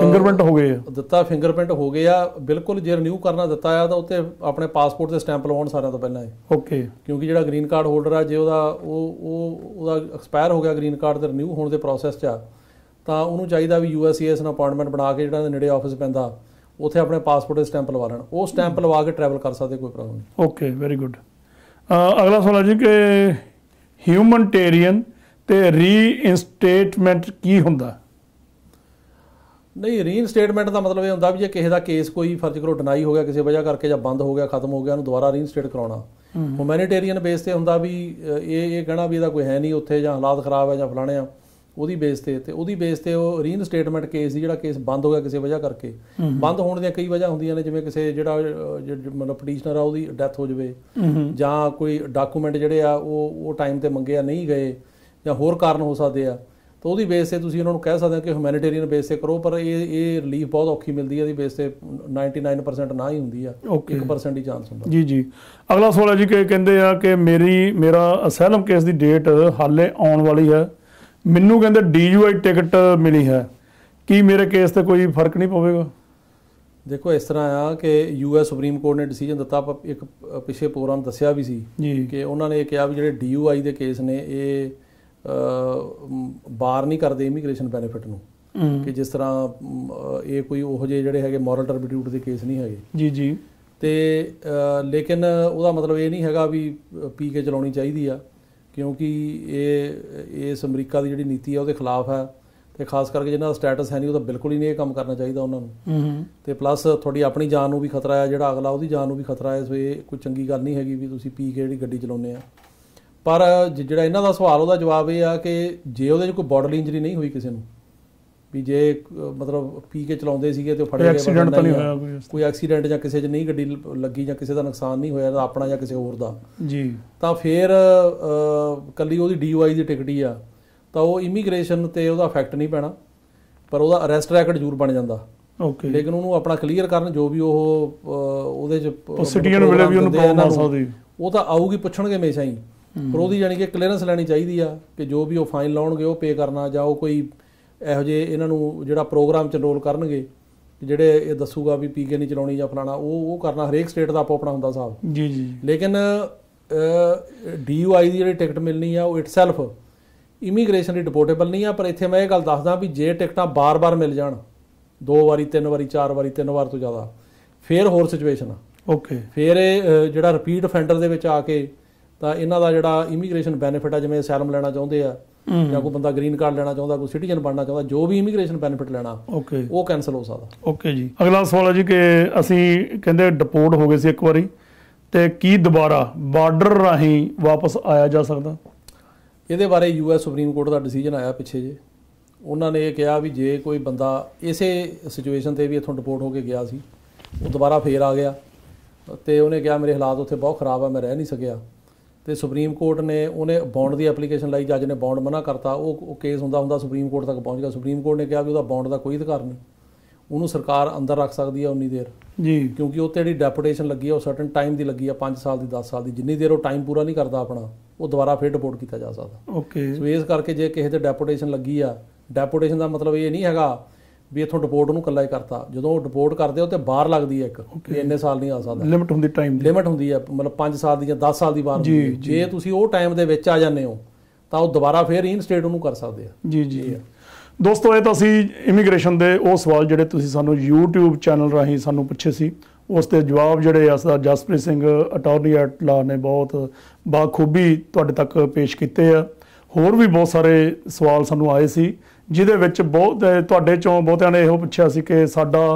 ਫਿੰਗਰਪ੍ਰਿੰਟ ਹੋ ਗਏ ਆ ਦਿੱਤਾ ਫਿੰਗਰਪ੍ਰਿੰਟ ਹੋ ਗਏ ਆ ਬਿਲਕੁਲ ਜੇ ਰਿਨਿਊ ਕਰਨਾ ਦਿੱਤਾ ਆ ਤਾਂ ਉੱਤੇ ਆਪਣੇ ਪਾਸਪੋਰਟ ਤੇ ਸਟੈਂਪ ਲਵਾਉਣ ਸਾਰਿਆਂ ਤੋਂ ਪਹਿਲਾਂ ਹੈ ਓਕੇ ਕਿਉਂਕਿ ਜਿਹੜਾ ਗ੍ਰੀਨ ਕਾਰਡ ਹੋਲਡਰ ਆ ਜੇ ਉਹਦਾ ਉਹ ਉਹ ਉਹਦਾ ਐਕਸਪਾਇਰ ਹੋ ਗਿਆ ਗ੍ਰੀਨ ਕਾਰਡ ਦਾ ਰਿਨਿਊ ਹੋਣ ਦੇ ਪ੍ਰੋਸੈਸ 'ਚ ਆ ਤਾਂ ਉਹਨੂੰ ਚਾਹੀਦਾ ਵੀ ਯੂਐਸਸੀਐਸ ਨਾਲ ਅਪਾਇੰਟਮੈਂਟ ਬਣਾ ਕੇ ਜਿਹੜਾ ਨੇੜੇ ਆਫਿਸ ਪੈਂਦਾ ਉੱਥੇ ਆਪਣੇ ਪਾਸਪੋਰਟ ਦੇ ਸਟੈਂਪ ਲਵਾ ਲੈਣ ਉਹ ਸਟੈਂਪ ਲਵਾ ਕੇ ਟਰੈਵਲ ਕਰ ਸਕਦੇ ਕੋਈ ਪ੍ਰੋਬਲਮ ਨਹੀਂ ਓਕੇ ਵੈਰੀ ਗੁੱਡ ਅਗਲਾ ਸਵਾਲ ਹੈ ਜੀ ਕਿ ਹਿਊਮਨਟੇਰੀਅਨ ਤੇ ਰੀਇਨਸਟੇਟਮੈਂਟ ਕੀ ਹੁੰਦਾ ਨਹੀਂ ਰੀਇਨਸਟੇਟਮੈਂਟ ਦਾ ਮਤਲਬ ਇਹ ਹੁੰਦਾ ਵੀ ਜੇ ਕਿਸੇ ਦਾ ਕੇਸ ਕੋਈ ਫਰਜ਼ ਕਰੋ ਡਿਨਾਈ ਹੋ ਗਿਆ ਕਿਸੇ ਵਜ੍ਹਾ ਕਰਕੇ ਜਾਂ ਬੰਦ ਹੋ ਗਿਆ ਖਤਮ ਹੋ ਗਿਆ ਉਹਨੂੰ ਦੁਬਾਰਾ ਰੀਇਨਸਟੇਟ ਕਰਾਉਣਾ ਹਿਊਮੈਨਿਟੇਰੀਅਨ ਬੇਸ ਤੇ ਹੁੰਦਾ ਵੀ ਇਹ ਇਹ ਕਹਿਣਾ ਵੀ ਇਹਦਾ ਕੋਈ ਹੈ ਨਹੀਂ ਉੱਥੇ ਜਾਂ ਹਾਲਾਤ ਖਰਾਬ ਹੈ ਜਾਂ ਫਲਾਣੇ ਆ ਉਹਦੀ ਬੇਸ ਤੇ ਤੇ ਉਹਦੀ ਬੇਸ ਤੇ ਉਹ ਰੀਨ ਸਟੇਟਮੈਂਟ ਕੇਸ ਸੀ ਜਿਹੜਾ ਕੇਸ ਬੰਦ ਹੋ ਗਿਆ ਕਿਸੇ ਵਜ੍ਹਾ ਕਰਕੇ ਬੰਦ ਹੋਣ ਦੀਆਂ ਕਈ ਵਜ੍ਹਾ ਹੁੰਦੀਆਂ ਨੇ ਜਿਵੇਂ ਕਿਸੇ ਜਿਹੜਾ ਮਤਲਬ ਪਟੀਸ਼ਨਰ ਆ ਉਹਦੀ ਡੈਥ ਹੋ ਜਵੇ ਜਾਂ ਕੋਈ ਡਾਕੂਮੈਂਟ ਜਿਹੜੇ ਆ ਉਹ ਉਹ ਟਾਈਮ ਤੇ ਮੰਗਿਆ ਨਹੀਂ ਗਏ ਜਾਂ ਹੋਰ ਕਾਰਨ ਹੋ ਸਕਦੇ ਆ ਤਾਂ ਉਹਦੀ ਬੇਸ ਤੇ ਤੁਸੀਂ ਉਹਨਾਂ ਨੂੰ ਕਹਿ ਸਕਦੇ ਹੋ ਕਿ ਹਿਊਮੈਨਿਟੇਰੀਅਨ ਬੇਸ ਤੇ ਕਰੋ ਪਰ ਇਹ ਇਹ ਰਿਲੀਫ ਬਹੁਤ ਔਖੀ ਮਿਲਦੀ ਹੈ ਇਹਦੀ ਬੇਸ ਤੇ 99% ਨਾ ਹੀ ਹੁੰਦੀ ਆ 1% ਹੀ ਚਾਂਸ ਹੁੰਦਾ ਜੀ ਜੀ ਅਗਲਾ ਸਵਾਲ ਹੈ ਜੀ ਕਿ ਕਹਿੰਦੇ ਆ ਕਿ ਮੇਰੀ ਮੇਰਾ ਅਸੈਲਮ ਕੇਸ ਦੀ ਡੇਟ ਹਾਲੇ ਆਉਣ ਵਾਲੀ ਹੈ ਮੈਨੂੰ ਕਹਿੰਦੇ ਡੀਯੂਆਈ ਟਿਕਟ ਮਿਲੀ ਹੈ ਕੀ ਮੇਰੇ ਕੇਸ ਤੇ ਕੋਈ ਫਰਕ ਨਹੀਂ ਪਵੇਗਾ ਦੇਖੋ ਇਸ ਤਰ੍ਹਾਂ ਆ ਕਿ ਯੂਐਸ ਸੁਪਰੀਮ ਕੋਰਟ ਨੇ ਡਿਸੀਜਨ ਦਿੱਤਾ ਆਪ ਇੱਕ ਪਿਛੇ ਪ੍ਰੋਗਰਾਮ ਦੱਸਿਆ ਵੀ ਸੀ ਕਿ ਉਹਨਾਂ ਨੇ ਇਹ ਕਿਹਾ ਵੀ ਜਿਹੜੇ ਡੀਯੂਆਈ ਦੇ ਕੇਸ ਨੇ ਇਹ ਬਾਰ ਨਹੀਂ ਕਰਦੇ ਇਮੀਗ੍ਰੇਸ਼ਨ ਬੈਨੀਫਿਟ ਨੂੰ ਕਿ ਜਿਸ ਤਰ੍ਹਾਂ ਇਹ ਕੋਈ ਉਹੋ ਜਿਹੇ ਜਿਹੜੇ ਹੈਗੇ ਮੋਰਲ ਟਰਬਿਟਿਊਟ ਦੇ ਕੇਸ ਨਹੀਂ ਹੈਗੇ ਜੀ ਜੀ ਤੇ ਲੇਕਿਨ ਉਹਦਾ ਮਤਲਬ ਇਹ ਨਹੀਂ ਹੈਗਾ ਵੀ ਪੀ ਕੇ ਚਲਾਉਣੀ ਚਾਹੀਦੀ ਆ ਕਿਉਂਕਿ ਇਹ ਇਸ ਅਮਰੀਕਾ ਦੀ ਜਿਹੜੀ ਨੀਤੀ ਆ ਉਹਦੇ ਖਿਲਾਫ ਹੈ ਤੇ ਖਾਸ ਕਰਕੇ ਜਿਹਨਾਂ ਦਾ ਸਟੇਟਸ ਹੈ ਨਹੀਂ ਉਹ ਤਾਂ ਬਿਲਕੁਲ ਹੀ ਨਹੀਂ ਇਹ ਕੰਮ ਕਰਨਾ ਚਾਹੀਦਾ ਉਹਨਾਂ ਨੂੰ ਤੇ ਪਲੱਸ ਤੁਹਾਡੀ ਆਪਣੀ ਜਾਨ ਨੂੰ ਵੀ ਖਤਰਾ ਹੈ ਜਿਹੜਾ ਅਗਲਾ ਉਹਦੀ ਜਾਨ ਨੂੰ ਵੀ ਖਤਰਾ ਹੈ ਸੋ ਇਹ ਕੋਈ ਚੰਗੀ ਗੱਲ ਨਹੀਂ ਹੈਗੀ ਵੀ ਤੁਸੀਂ ਪੀ ਕੇ ਜਿਹੜੀ ਗੱਡੀ ਚਲਾਉਂਦੇ ਆ ਪਰ ਜਿਹੜਾ ਇਹਨਾਂ ਦਾ ਸਵਾਲ ਉਹਦਾ ਜਵਾਬ ਇਹ ਆ ਕਿ ਜੇ ਉਹਦੇ 'ਚ ਕੋਈ ਬੋਡੀ ਇੰਜਰੀ ਨਹੀਂ ਹੋਈ ਕਿਸੇ ਨੂੰ ਵੀ ਜੇ ਮਤਲਬ ਪੀ ਕੇ ਚਲਾਉਂਦੇ ਸੀਗੇ ਤੇ ਫੜੇ ਗਏ ਐਕਸੀਡੈਂਟ ਤਾਂ ਨਹੀਂ ਹੋਇਆ ਕੋਈ ਕੋਈ ਐਕਸੀਡੈਂਟ ਜਾਂ ਕਿਸੇ 'ਚ ਨਹੀਂ ਗੱਡੀ ਲੱਗੀ ਜਾਂ ਕਿਸੇ ਦਾ ਨੁਕਸਾਨ ਨਹੀਂ ਹੋਇਆ ਤਾਂ ਆਪਣਾ ਜਾਂ ਕਿਸੇ ਹੋਰ ਦਾ ਜੀ ਤਾਂ ਫਿਰ ਕੱਲੀ ਉਹਦੀ ਡੀਵਾਈ ਦੀ ਟਿਕਟ ਹੀ ਆ ਤਾਂ ਉਹ ਇਮੀਗ੍ਰੇਸ਼ਨ ਤੇ ਉਹਦਾ ਇਫੈਕਟ ਨਹੀਂ ਪੈਣਾ ਪਰ ਉਹਦਾ ਅਰੈਸਟ ਰੈਕਡ ਜ਼ਰੂਰ ਬਣ ਜਾਂਦਾ ਓਕੇ ਲੇਕਿਨ ਉਹਨੂੰ ਆਪਣਾ ਕਲੀਅਰ ਕਰਨ ਜੋ ਵੀ ਉਹ ਉਹਦੇ 'ਚ ਸਿਟੀਜ਼ਨ ਵੇਲੇ ਵੀ ਉਹਨੂੰ ਪ੍ਰੋਬਲਮ ਆ ਸਕਦੀ ਉਹ ਤਾਂ ਆਊਗੀ ਪੁੱਛਣਗੇ ਮੇਸ਼ਾ ਹੀ ਪਰ ਉਹਦੀ ਯਾਨੀ ਕਿ ਕਲੀਅਰੈਂਸ ਲੈਣੀ ਚਾਹੀਦੀ ਆ ਕਿ ਜੋ ਵੀ ਉਹ ਫਾਈਨ ਲਾਉਣਗੇ ਉਹ ਪੇ ਕਰਨਾ ਜਾਂ ਉਹ ਕੋਈ ਇਹੋ ਜਿਹੇ ਇਹਨਾਂ ਨੂੰ ਜਿਹੜਾ ਪ੍ਰੋਗਰਾਮ ਚ ਰੋਲ ਕਰਨਗੇ ਜਿਹੜੇ ਇਹ ਦੱਸੂਗਾ ਵੀ ਪੀਕੇ ਨਹੀਂ ਚਲਾਉਣੀ ਜਾਂ ਫਲਾਣਾ ਉਹ ਉਹ ਕਰਨਾ ਹਰੇਕ ਸਟੇਟ ਦਾ ਆਪੋ ਆਪਣਾ ਹੁੰਦਾ ਸਾਹਿਬ ਜੀ ਜੀ ਲੇਕਿਨ ਡੀਯੂਆਈ ਦੀ ਜਿਹੜੀ ਟਿਕਟ ਮਿਲਣੀ ਆ ਉਹ ਇਟਸੈਲਫ ਇਮੀਗ੍ਰੇਸ਼ਨ ਦੀ ਡਿਪੋਰਟੇਬਲ ਨਹੀਂ ਆ ਪਰ ਇੱਥੇ ਮੈਂ ਇਹ ਗੱਲ ਦੱਸਦਾ ਵੀ ਜੇ ਟਿਕਟਾਂ ਬਾਰ-ਬਾਰ ਮਿਲ ਜਾਣ ਦੋ ਵਾਰੀ ਤਿੰਨ ਵਾਰੀ ਚਾਰ ਵਾਰੀ ਤਿੰਨ ਵਾਰ ਤੋਂ ਜ਼ਿਆਦਾ ਫੇਰ ਹੋਰ ਸਿਚੁਏਸ਼ਨ ਆ ਓਕੇ ਫੇਰ ਇਹ ਜਿਹੜਾ ਰਿਪੀਟ ਅਫੈਂਡਰ ਦੇ ਵਿੱਚ ਆ ਕੇ ਤਾਂ ਇਹਨਾਂ ਦਾ ਜਿਹੜਾ ਇਮੀਗ੍ਰੇਸ਼ਨ ਬੈਨੀਫਿਟ ਆ ਜਿਵੇਂ ਸੈਲਮ ਲੈਣਾ ਚਾਹੁੰਦੇ ਆ ਜਾਂ ਕੋਈ ਬੰਦਾ ਗ੍ਰੀਨ ਕਾਰਡ ਲੈਣਾ ਚਾਹੁੰਦਾ ਕੋਈ ਸਿਟੀਜ਼ਨ ਬਣਨਾ ਚਾਹੁੰਦਾ ਜੋ ਵੀ ਇਮੀਗ੍ਰੇਸ਼ਨ ਬੈਨੀਫਿਟ ਲੈਣਾ ਉਹ ਕੈਨਸਲ ਹੋ ਸਕਦਾ ਓਕੇ ਜੀ ਅਗਲਾ ਸਵਾਲ ਹੈ ਜੀ ਕਿ ਅਸੀਂ ਕਹਿੰਦੇ ਡਿਪੋਰਟ ਹੋ ਗਏ ਸੀ ਇੱਕ ਵਾਰੀ ਤੇ ਕੀ ਦੁਬਾਰਾ ਬਾਰਡਰ ਰਾਹੀਂ ਵਾਪਸ ਆਇਆ ਜਾ ਸਕਦਾ ਇਹਦੇ ਬਾਰੇ ਯੂਐਸ ਸੁਪਰੀਮ ਕੋਰਟ ਦਾ ਡਿਸੀਜਨ ਆਇਆ ਪਿੱਛੇ ਜੇ ਉਹਨਾਂ ਨੇ ਇਹ ਕਿਹਾ ਵੀ ਜੇ ਕੋਈ ਬੰਦਾ ਇਸੇ ਸਿਚੁਏਸ਼ਨ ਤੇ ਵੀ ਇੱਥੋਂ ਡਿਪੋਰਟ ਹੋ ਕੇ ਗਿਆ ਸੀ ਉਹ ਦੁਬਾਰਾ ਫੇਰ ਆ ਗਿਆ ਤੇ ਉਹਨੇ ਕਿਹਾ ਮੇਰੇ ਹਾਲਾਤ ਉੱਥੇ ਬਹੁਤ ਖਰਾਬ ਆ ਮੈਂ ਰਹਿ ਨਹੀਂ ਸਕਿਆ ਤੇ ਸੁਪਰੀਮ ਕੋਰਟ ਨੇ ਉਹਨੇ ਬੌਂਡ ਦੀ ਐਪਲੀਕੇਸ਼ਨ ਲਈ ਜੱਜ ਨੇ ਬੌਂਡ ਮਨਾ ਕਰਤਾ ਉਹ ਕੇਸ ਹੁੰਦਾ ਹੁੰਦਾ ਸੁਪਰੀਮ ਕੋਰਟ ਤੱਕ ਪਹੁੰਚ ਗਿਆ ਸੁਪਰੀਮ ਕੋਰਟ ਨੇ ਕਿਹਾ ਵੀ ਉਹਦਾ ਬੌਂਡ ਦਾ ਕੋਈ ਅਧਿਕਾਰ ਨਹੀਂ ਉਹਨੂੰ ਸਰਕਾਰ ਅੰਦਰ ਰੱਖ ਸਕਦੀ ਹੈ ਉਨੀ ਦੇਰ ਜੀ ਕਿਉਂਕਿ ਉਹ ਤੇ ਜਿਹੜੀ ਡੈਪੂਟੇਸ਼ਨ ਲੱਗੀ ਹੈ ਉਹ ਸਰਟਨ ਟਾਈਮ ਦੀ ਲੱਗੀ ਹੈ 5 ਸਾਲ ਦੀ 10 ਸਾਲ ਦੀ ਜਿੰਨੀ ਦੇਰ ਉਹ ਟਾਈਮ ਪੂਰਾ ਨਹੀਂ ਕਰਦਾ ਆਪਣਾ ਉਹ ਦੁਬਾਰਾ ਫਿਰ ਡਿਪੋਰਟ ਕੀਤਾ ਜਾ ਸਕਦਾ ਓਕੇ ਸੋ ਇਸ ਕਰਕੇ ਜੇ ਕਿਸੇ ਤੇ ਡੈਪੂਟੇਸ਼ਨ ਲੱਗੀ ਆ ਡੈਪੂਟੇਸ਼ਨ ਦਾ ਮਤਲਬ ਇਹ ਨਹੀਂ ਹੈਗਾ ਵੀ ਇਥੋਂ ਡਿਪੋਰਟ ਉਹਨੂੰ ਕੱਲਾ ਹੀ ਕਰਤਾ ਜਦੋਂ ਡਿਪੋਰਟ ਕਰਦੇ ਹੋ ਤੇ ਬਾਹਰ ਲੱਗਦੀ ਹੈ ਇੱਕ ਵੀ ਇੰਨੇ ਸਾਲ ਨਹੀਂ ਆ ਸਕਦਾ ਲਿਮਟ ਹੁੰਦੀ ਟਾਈਮ ਦੀ ਲਿਮਟ ਹੁੰਦੀ ਹੈ ਮਤਲਬ 5 ਸਾਲ ਦੀ ਜਾਂ 10 ਸਾਲ ਦੀ ਬਾਹਰ ਹੁੰਦੀ ਜੇ ਤੁਸੀਂ ਉਹ ਟਾਈਮ ਦੇ ਵਿੱਚ ਆ ਜਾਂਦੇ ਹੋ ਤਾਂ ਉਹ ਦੁਬਾਰਾ ਫੇਰ ਰੀਇਨਸਟੇਟ ਉਹਨੂੰ ਕਰ ਸਕਦੇ ਆ ਜੀ ਜੀ ਦੋਸਤੋ ਇਹ ਤਾਂ ਅਸੀਂ ਇਮੀਗ੍ਰੇਸ਼ਨ ਦੇ ਉਹ ਸਵਾਲ ਜਿਹੜੇ ਤੁਸੀਂ ਸਾਨੂੰ YouTube ਚੈਨਲ ਰਾਹੀਂ ਸਾਨੂੰ ਪੁੱਛੇ ਸੀ ਉਸ ਤੇ ਜਵਾਬ ਜਿਹੜੇ ਆ ਜਸਪ੍ਰੀਤ ਸਿੰਘ ਅਟਾਰਨੀ ਐਟ ਲਾ ਨੇ ਬਹੁਤ ਬਾਖੂਬੀ ਤੁਹਾਡੇ ਤੱਕ ਪੇਸ਼ ਕੀਤੇ ਆ ਹੋਰ ਵੀ ਬਹੁਤ ਸਾਰੇ ਸਵਾਲ ਸਾਨੂੰ ਆਏ ਸੀ ਜਿਹਦੇ ਵਿੱਚ ਬਹੁਤ ਤੁਹਾਡੇ ਚੋਂ ਬਹੁਤਿਆਂ ਨੇ ਇਹੋ ਪੁੱਛਿਆ ਸੀ ਕਿ ਸਾਡਾ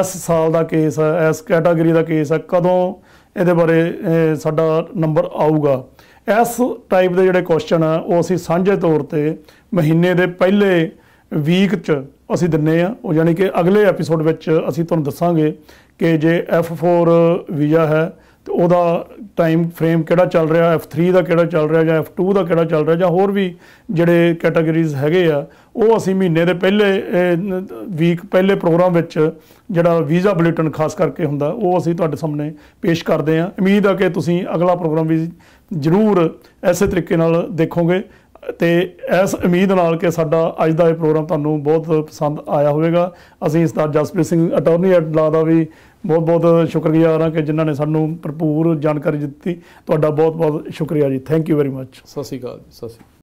ਇਸ ਸਾਲ ਦਾ ਕੇਸ ਹੈ ਇਸ ਕੈਟਾਗਰੀ ਦਾ ਕੇਸ ਹੈ ਕਦੋਂ ਇਹਦੇ ਬਾਰੇ ਸਾਡਾ ਨੰਬਰ ਆਊਗਾ ਇਸ ਟਾਈਪ ਦੇ ਜਿਹੜੇ ਕੁਐਸਚਨ ਆ ਉਹ ਅਸੀਂ ਸਾਂਝੇ ਤੌਰ ਤੇ ਮਹੀਨੇ ਦੇ ਪਹਿਲੇ ਵੀਕ 'ਚ ਅਸੀਂ ਦਿੰਨੇ ਆ ਉਹ ਯਾਨੀ ਕਿ ਅਗਲੇ ਐਪੀਸੋਡ ਵਿੱਚ ਅਸੀਂ ਤੁਹਾਨੂੰ ਦੱਸਾਂਗੇ ਕਿ ਜੇ F4 ਵੀਜ਼ਾ ਹੈ ਤੇ ਉਹਦਾ ਟਾਈਮ ਫਰੇਮ ਕਿਹੜਾ ਚੱਲ ਰਿਹਾ F3 ਦਾ ਕਿਹੜਾ ਚੱਲ ਰਿਹਾ ਜਾਂ F2 ਦਾ ਕਿਹੜਾ ਚੱਲ ਰਿਹਾ ਜਾਂ ਹੋਰ ਵੀ ਜਿਹੜੇ ਕੈਟਾਗਰੀਜ਼ ਹੈਗੇ ਆ ਉਹ ਅਸੀਂ ਮਹੀਨੇ ਦੇ ਪਹਿਲੇ ਵੀਕ ਪਹਿਲੇ ਪ੍ਰੋਗਰਾਮ ਵਿੱਚ ਜਿਹੜਾ ਵੀਜ਼ਾ ਬੁਲੇਟਿਨ ਖਾਸ ਕਰਕੇ ਹੁੰਦਾ ਉਹ ਅਸੀਂ ਤੁਹਾਡੇ ਸਾਹਮਣੇ ਪੇਸ਼ ਕਰਦੇ ਹਾਂ ਉਮੀਦ ਆ ਕਿ ਤੁਸੀਂ ਅਗਲਾ ਪ੍ਰੋਗਰਾਮ ਵੀ ਜ਼ਰੂਰ ਐਸੇ ਤਰੀਕੇ ਨਾਲ ਦੇਖੋਗੇ ਤੇ ਇਸ ਉਮੀਦ ਨਾਲ ਕਿ ਸਾਡਾ ਅੱਜ ਦਾ ਇਹ ਪ੍ਰੋਗਰਾਮ ਤੁਹਾਨੂੰ ਬਹੁਤ ਪਸੰਦ ਆਇਆ ਹੋਵੇਗਾ ਅਸੀਂ ਇਸ ਦਾ Jaspreet Singh attorney at law ਦਾ ਵੀ ਬਹੁਤ ਬਹੁਤ ਸ਼ੁਕਰਗੁਜ਼ਾਰ ਹਾਂ ਕਿ ਜਿਨ੍ਹਾਂ ਨੇ ਸਾਨੂੰ ਭਰਪੂਰ ਜਾਣਕਾਰੀ ਦਿੱਤੀ ਤੁਹਾਡਾ ਬਹੁਤ ਬਹੁਤ ਸ਼ੁਕਰੀਆ ਜੀ ਥੈਂਕ ਯੂ ਵੈਰੀ ਮੱਚ ਸਤਿ ਸ਼੍ਰੀ ਅਕਾਲ ਸਤਿ ਸ਼੍ਰੀ